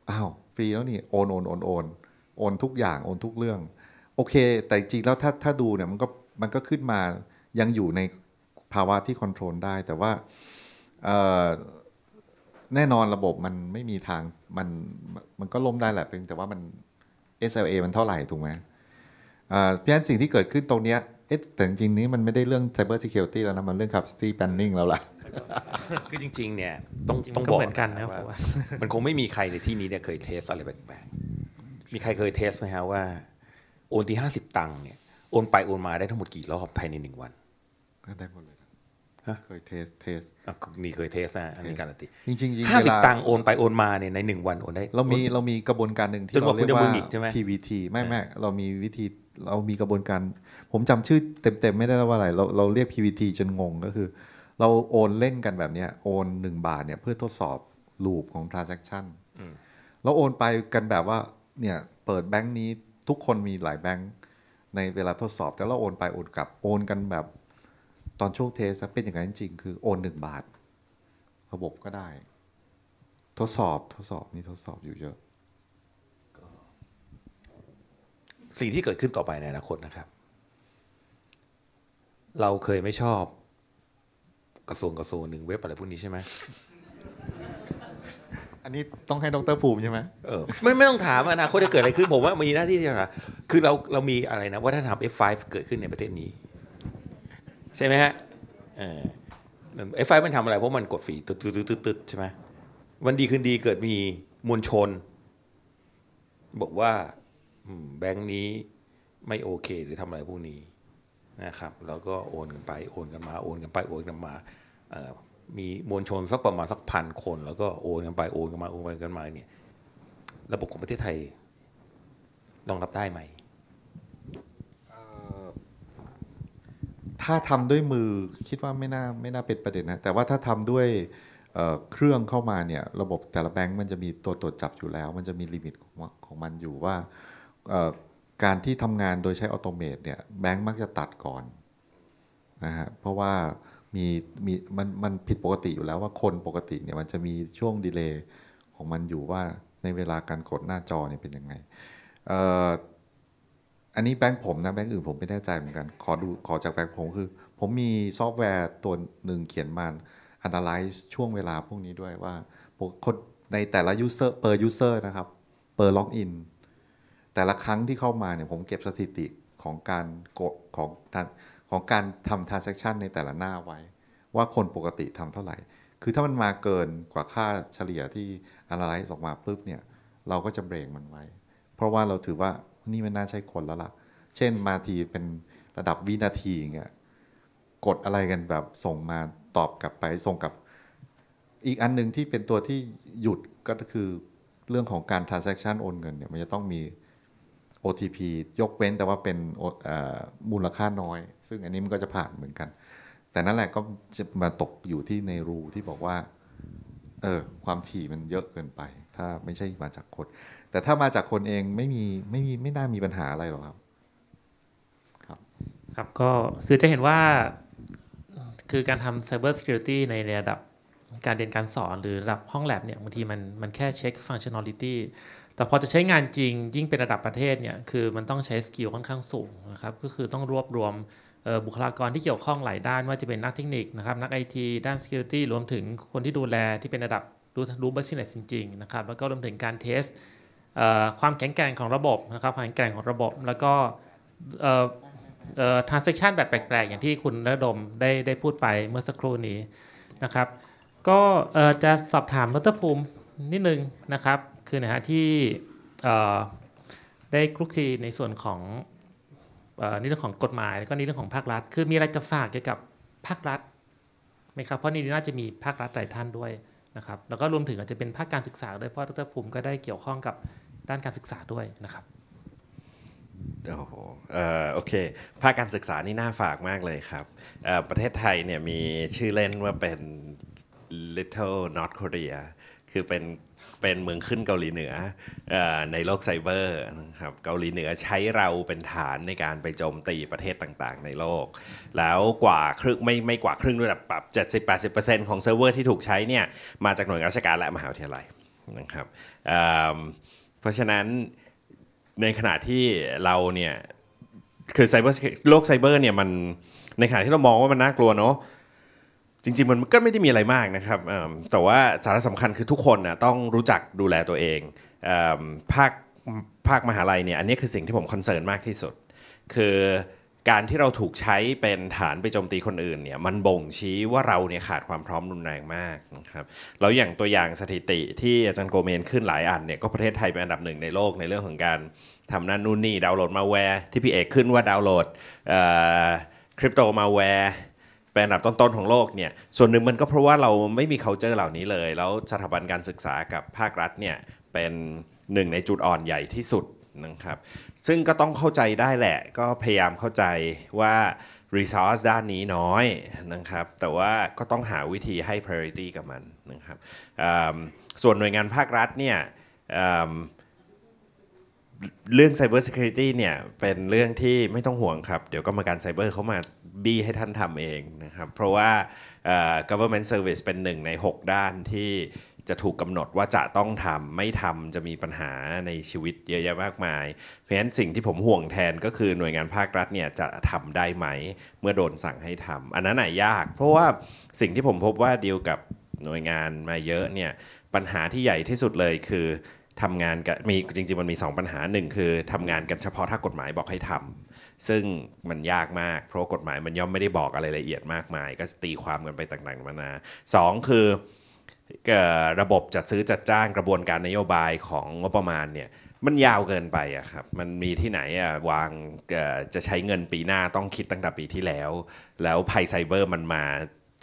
Speaker 3: อ้าวฟรีแล้วนี่โอนโอนโอนโอนโอนทุกอย่างโอนทุกเรื่อง โอเคแต่จริงแล้วถ้าถ้าดูเนี่ยมันก็มันก็ขึ้นมายังอยู่ในภาวะที่ควบคุมได้แต่ว่าแน่นอนระบบมันไม่มีทางมันมันก็ล้มได้แหละเพียงแต่ว่ามัน SLA มันเท่าไหร่ ถูกไหมเพียงสิ่งที่เกิดขึ้นตรงเนี้ยเอ๊ะแต่จริงนี้มันไม่ได้เรื่อง Cyber Security แล้วนะ มันเรื่อง Capacity Planning แล้วล่ะ
Speaker 2: คือจริงๆเนี่ยต้องต้องบอกกันนะว่ามันคงไม่มีใครในที่นี้เนี่ยเคยเทสอะไรแปลกมีใครเคยเทสไหมฮะว่า โอนที่ห้าสิบตังค์เนี่ยโอนไปโอนมาได้ทั้งหมดกี่รอบภายในหนึ่งวันก็ได้หมดเลยะเคยเทสเทสนี่เคยเทสนะอันนี้การันตีจริงห้าสิบตังค์โอนไปโอนมาเนี่ยในหนึ่งวันโอนได้เรามีเรามี
Speaker 3: กระบวนการหนึ่งที่เราเรียกว่า PVT ไม่ไม่เรามีวิธีเรามีกระบวนการผมจำชื่อเต็มๆไม่ได้แล้วว่าอะไรเราเราเรียก PVT จนงงก็คือ เราโอนเล่นกันแบบเนี้ยโอนหนึ่งบาทเนี่ยเพื่อทดสอบลูปของ transaction เราโอนไปกันแบบว่าเนี่ยเปิดแบงค์นี้ทุกคนมีหลายแบงค์ในเวลาทดสอบ แต่เราโอนไปโอนกลับโอนกันแบบ ตอนช่วงเทสเป็นอย่างนั้นจริง คือโอนหนึ่งบาท ระบบก็ได้ ทดสอบทดสอบนี่ทดสอบอยู่เยอะ สิ่งที่เกิดขึ้นต่อไปในอนาคตนะครับ
Speaker 2: เราเคยไม่ชอบกระทรวงกระทรวงหนึ่งเว็บอะไรพวกนี้ใช่ไหม
Speaker 3: อันนี้ต้องให้ดรภูมิใช่ไหม
Speaker 2: เออ ไม่ไม่ต้องถามอนาคตจะเกิดอะไรขึ้นผมว่ามีหน้าที่ที่จะคือเราเรามีอะไรนะวัฒนธรรม F5 เกิดขึ้นในประเทศนี้ ใช่ไหมฮะเออ F5 มันทำอะไรเพราะมันกดฝีตึ๊ดตึ๊ดตึ๊ดใช่ไหมวันดีคืนดีเกิดมีมวลชน บอกว่าแบงค์นี้ไม่โอเคหรือทำอะไรพวกนี้นะครับ แล้วก็โอนกันไปโอนกันมา โอนกันไป โอนกันมามีมวลชนสักประมาณสักพันคนแล้วก็โอนกันไปโอนกันมาโอนกันมาเนี่ยระบบของประเทศไทยรองรับได้ไหม
Speaker 3: ถ้าทำด้วยมือคิดว่าไม่น่าไม่น่าเป็นประเด็นนะแต่ว่าถ้าทำด้วยเเครื่องเข้ามาเนี่ยระบบแต่ละแบงก์มันจะมีตัวตรวจจับอยู่แล้วมันจะมีลิมิตของของมันอยู่ว่าการที่ทำงานโดยใช้ออโตเมตเนี่ยแบงก์มักจะตัดก่อนนะฮะเพราะว่ามีมีมันมันผิดปกติอยู่แล้วว่าคนปกติเนี่ยมันจะมีช่วงดีเลย์ของมันอยู่ว่าในเวลาการกดหน้าจอเนี่ยเป็นยังไง อันนี้แบงค์ผมนะแบงค์อื่นผมไม่แน่ใจเหมือนกัน ขอดูขอจากแบงค์ผมคือ ผมมีซอฟต์แวร์ตัวหนึ่งเขียนมา a n a า y z ์ช่วงเวลาพวกนี้ด้วยว่าคนในแต่ละยูเปอร์ per user นะครับ per login แต่ละครั้งที่เข้ามาเนี่ยผมเก็บสถิติของการกดของของการทำ transaction ในแต่ละหน้าไว้ ว่าคนปกติทำเท่าไหร่ คือถ้ามันมาเกินกว่าค่าเฉลี่ยที่ analyze ออกมาปุ๊บเนี่ยเราก็จะเบรกมันไว้ เพราะว่าเราถือว่านี่มันน่าใช้คนแล้วละ่ะ เช่นมาทีเป็นระดับวินาทีอย่างเงี้ยกดอะไรกันแบบส่งมาตอบกลับไป ส่งกับ อีกอันหนึ่งที่เป็นตัวที่หยุดก็คือเรื่องของการ transaction โอนเงินเนี่ยมันจะต้องมี OTP ยกเว้นแต่ว่าเป็นมูลค่าน้อย ซึ่งอันนี้มันก็จะผ่านเหมือนกัน แต่นั่นแหละก็จะมาตกอยู่ที่ในรูที่บอกว่าเออความถี่มันเยอะเกินไป ถ้าไม่ใช่มาจากคนแต่ถ้ามาจากคนเองไม่มีไม่มีไม่น่ามีปัญหาอะไรหรอกครับ
Speaker 1: ครับ ครับก็คือจะเห็นว่าคือการทำ Cyber Security ในระดับการเรียนการสอนหรือระดับห้องแลบเนี่ยบางทีมันมันแค่เช็ค functionality แต่พอจะใช้งานจริงยิ่งเป็นระดับประเทศเนี่ยคือมันต้องใช้สกิลค่อนข้างสูงนะครับก็คือต้องรวบรวมบุคลากรที่เกี่ยวข้องหลายด้านว่าจะเป็นนักเทคนิคนะครับ นักไอทีด้าน Security รวมถึงคนที่ดูแลที่เป็นระดับรู้รู้บริษัทจริง ๆนะครับ แล้วก็รวมถึงการเทสความแข็งแกร่งของระบบนะครับ ความแข็งแกร่งของระบบ แล้วก็ transaction แบบแปลกๆ อย่างที่คุณระดมได้ได้พูดไปเมื่อสักครู่นี้นะครับ ก็จะสอบถามรัตภูมินิดนึงนะครับคือ นะฮะที่ได้คลุกคลีในส่วนของในเรื่องของกฎหมายแล้วก็ในเรื่องของภาครัฐคือมีอะไรจะฝากเกี่ยวกับภาครัฐไหมครับเพราะนี่น่าจะมีภาครัฐหลายท่านด้วยนะครับแล้วก็รวมถึงอาจจะเป็นภาคการศึกษาด้วยเพราะดรภูมิก็ได้เกี่ยวข้องกับด้านการศึกษาด้วยนะครับ
Speaker 4: โอ้โหเออโอเคภาคการศึกษานี่น่าฝากมากเลยครับประเทศไทยเนี่ยมีชื่อเล่นว่าเป็น Little North Korea คือเป็นเป็นเมืองขึ้นเกาหลีเหนืออในโลกไซเบอร์นะครับเกาหลีเหนือใช้เราเป็นฐานในการไปโจมตีประเทศต่างๆในโลก แล้วกว่าครึ่ง ไม่ไม่กว่าครึ่งด้วยแบบเจ็ดสิบแป็นต์ของเซิร์ฟเวอร์ที่ถูกใช้เนี่ยมาจากหน่วยงาราชการและมหาวิทยาลัยนะครับเพราะฉะนั้นในขณะที่เราเนี่ยคือไซเบอร์โลกไซเบอร์เนี่ยมันในขณะที่เรามองว่ามันน่ากลัวเนาะจริงๆ มันก็ไม่ได้มีอะไรมากนะครับ แต่ว่าสาระสำคัญคือทุกคนนะต้องรู้จักดูแลตัวเองภาคภาคมหาลัยเนี่ย อันนี้คือสิ่งที่ผมคอนเซิร์นมากที่สุด คือการที่เราถูกใช้เป็นฐานไปโจมตีคนอื่นเนี่ย มันบ่งชี้ว่าเราเนี่ยขาดความพร้อมรุนแรงมากนะครับ เราอย่างตัวอย่างสถิติที่อาจารย์โกเมนขึ้นหลายอันเนี่ยก็ประเทศไทยเป็นอันดับหนึ่งในโลกในเรื่องของการทำนั่นนู่นนี่ดาวน์โหลดมาแวร์ที่พี่เอกขึ้นว่าดาวน์โหลดคริปโตมาแวร์ป็นอันดับต้นๆ ของโลกเนี่ยส่วนหนึ่งมันก็เพราะว่าเราไม่มี culture เหล่านี้เลย แล้วสถาบันการศึกษากับภาครัฐเนี่ยเป็นหนึ่งในจุดอ่อนใหญ่ที่สุดนะครับซึ่งก็ต้องเข้าใจได้แหละ ก็พยายามเข้าใจว่า resource ด้านนี้น้อยนะครับแต่ว่าก็ต้องหาวิธีให้ priority กับมันนะครับส่วนหน่วยงานภาครัฐเนี่ยเรื่อง Cyber Security เนี่ยเป็นเรื่องที่ไม่ต้องห่วงครับเดี๋ยวก็มาการไซเบอร์เขามาบี้ให้ท่านทำเองนะครับเพราะว่า government service เป็นหนึ่งใน 6 ด้านที่จะถูกกำหนดว่าจะต้องทำไม่ทำจะมีปัญหาในชีวิตเยอะแยะมากมาย เพราะฉะนั้นสิ่งที่ผมห่วงแทนก็คือหน่วยงานภาครัฐเนี่ยจะทำได้ไหมเมื่อโดนสั่งให้ทำอันนั้นไหนยาก เพราะว่าสิ่งที่ผมพบว่าเดียวกับหน่วยงานมาเยอะเนี่ย ปัญหาที่ใหญ่ที่สุดเลยคือทำงานกันมีจริง ๆมันมี 2 ปัญหาหนึ่งคือทำงานกันเฉพาะถ้ากฎหมายบอกให้ทำซึ่งมันยากมากเพราะกฎหมาย มันย่อมไม่ได้บอกอะไรละเอียดมากมาย ก็ตีความกันไปต่างๆมานาสองคือระบบจัดซื้อจัดจ้างกระบวนการนโยบายของงบประมาณเนี่ยมันยาวเกินไปอะครับมันมีที่ไหนอะวางจะใช้เงินปีหน้าต้องคิดตั้งแต่ปีที่แล้ว แล้วภัยไซเบอร์มันมา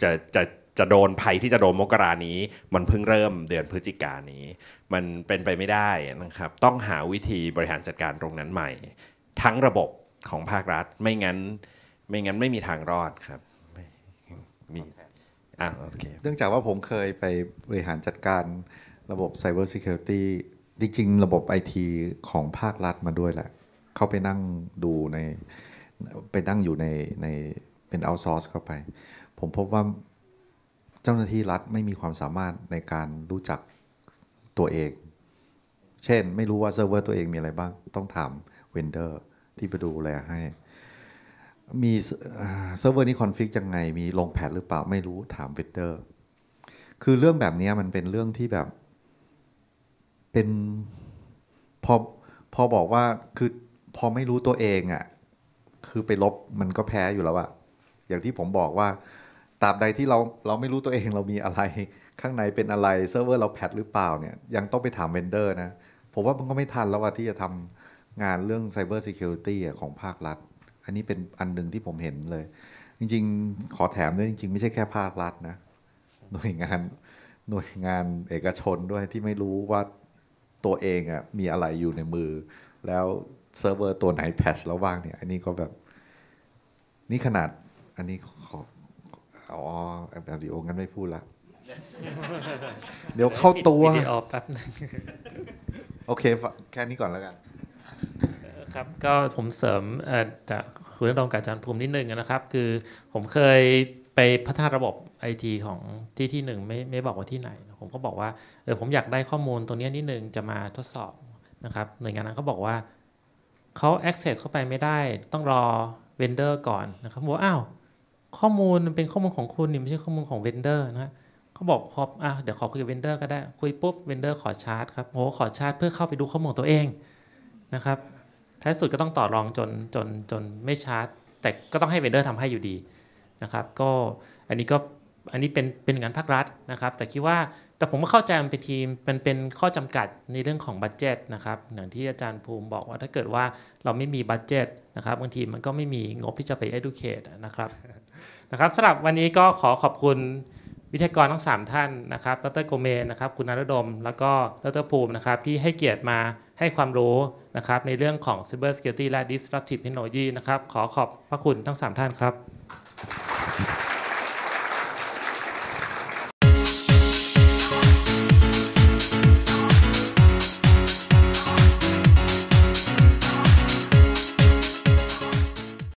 Speaker 4: จะจะจะโดนภัยที่จะโดนมกรานี้มันเพิ่งเริ่มเดือนพฤศจิกานี้ มันเป็นไปไม่ได้นะครับ ต้องหาวิธีบริหารจัดการตรงนั้นใหม่ ทั้งระบบของภาครัฐไม่งั้นไม่งั้นไม่มีทางรอดคร
Speaker 3: ับมีอ่าโอเคเนื่องจากว่าผมเคยไปบริหารจัดการระบบ Cyber Security จริง ๆ ระบบไอทีของภาครัฐมาด้วยแหละ เขาไปนั่งดูในไปนั่งอยู่ในในเป็นเอาซอร์สเข้าไป ผมพบว่าเจ้าหน้าที่รัฐไม่มีความสามารถในการรู้จักตัวเอง เช่นไม่รู้ว่าเซิร์ฟเวอร์ตัวเองมีอะไรบ้าง ต้องถามเวนเดอร์ที่ไปดูแลให้ มีเซิร์ฟเวอร์นี้คอนฟิกยังไง มีลงแพดหรือเปล่าไม่รู้ถามเวเดอร์ คือเรื่องแบบนี้มันเป็นเรื่องที่แบบเป็นพอพอบอกว่าคือพอไม่รู้ตัวเองอะ่ะคือไปลบมันก็แพ้อยู่แล้วอะอย่างที่ผมบอกว่าตราบใดที่เราเราไม่รู้ตัวเองเรามีอะไรข้างในเป็นอะไรเซิร์ฟเวอร์เราแพดหรือเปล่าเนี่ยยังต้องไปถามเวนเดอร์นะผมว่ามันก็ไม่ทันแล้วว่าที่จะทำงานเรื่อง Cyber Security ของภาครัฐ อันนี้เป็นอันหนึ่งที่ผมเห็นเลย จริง ๆ ขอแถมด้วย จริง ๆ ไม่ใช่แค่ภาครัฐนะ หน่วยงาน หน่วยงานเอกชนด้วยที่ไม่รู้ว่าตัวเองอะ่ะ มีอะไรอยู่ในมือ แล้วเซิร์ฟเวอร์ตัวไหนแพชแล้วว่างเนี่ย อันนี้ก็แบบ นี่ขนาดอันนี้ขออ๋อแบบดีโองั้นไม่พูดละ
Speaker 1: เดี๋ยวเข้าตัว
Speaker 3: โอเค แค่นี้ก่อนแล้วกัน
Speaker 1: ครับก็ผมเสริมจากคุณนรงกับอาจารย์ภูมินิดนึงนะครับ คือผมเคยไปพัฒนาระบบไอทีของที่ที่หนึ่งไม่ไม่บอกว่าที่ไหนผมก็บอกว่าเออผมอยากได้ข้อมูลตรงนี้นิดนึงจะมาทดสอบนะครับหน่วยงานนั้นเขาบอกว่าเขา access เข้าไปไม่ได้ ต้องรอเวนเดอร์ก่อนนะครับบอกอ้าวข้อมูลมันเป็นข้อมูลของคุณนี่ไม่ใช่ข้อมูลของเวนเดอร์นะเขาบอกพออ่ะเดี๋ยวขอคุยกับเวนเดอร์ก็ได้คุยปุ๊บเวนเดอร์ขอชาร์จครับโหขอชาร์จเพื่อเข้าไปดูข้อมูลตัวเองนะครับท้ายสุดก็ต้องต่อรองจนจนจนไม่ชาร์จ แต่ก็ต้องให้เวนเดอร์ทำให้อยู่ดีนะครับก็อันนี้ก็อันนี้เป็นเป็นงานภาครัฐนะครับ แต่คิดว่าแต่ผมก็เข้าใจมันเป็นทีมปันเป็นข้อจำกัดในเรื่องของบัตเจตนะครับอย่างที่อาจารย์ภูมิบอกว่า ถ้าเกิดว่าเราไม่มีบัตเจตนะครับบางทีมันก็ไม่มีงบที่จะไป educate นะครับนะครับสำหรับวันนี้ก็ขอขอบคุณวิทยากรทั้ง3 ท่านนะครับดรโกเมนะครับคุณนรดม แล้วก็ดรภูมินะครับที่ให้เกียรติมาให้ความรู้นะครับในเรื่องของ Cyber Security และ Disruptive Technology นะครับขอขอบพระคุณทั้ง 3 ท่านครับ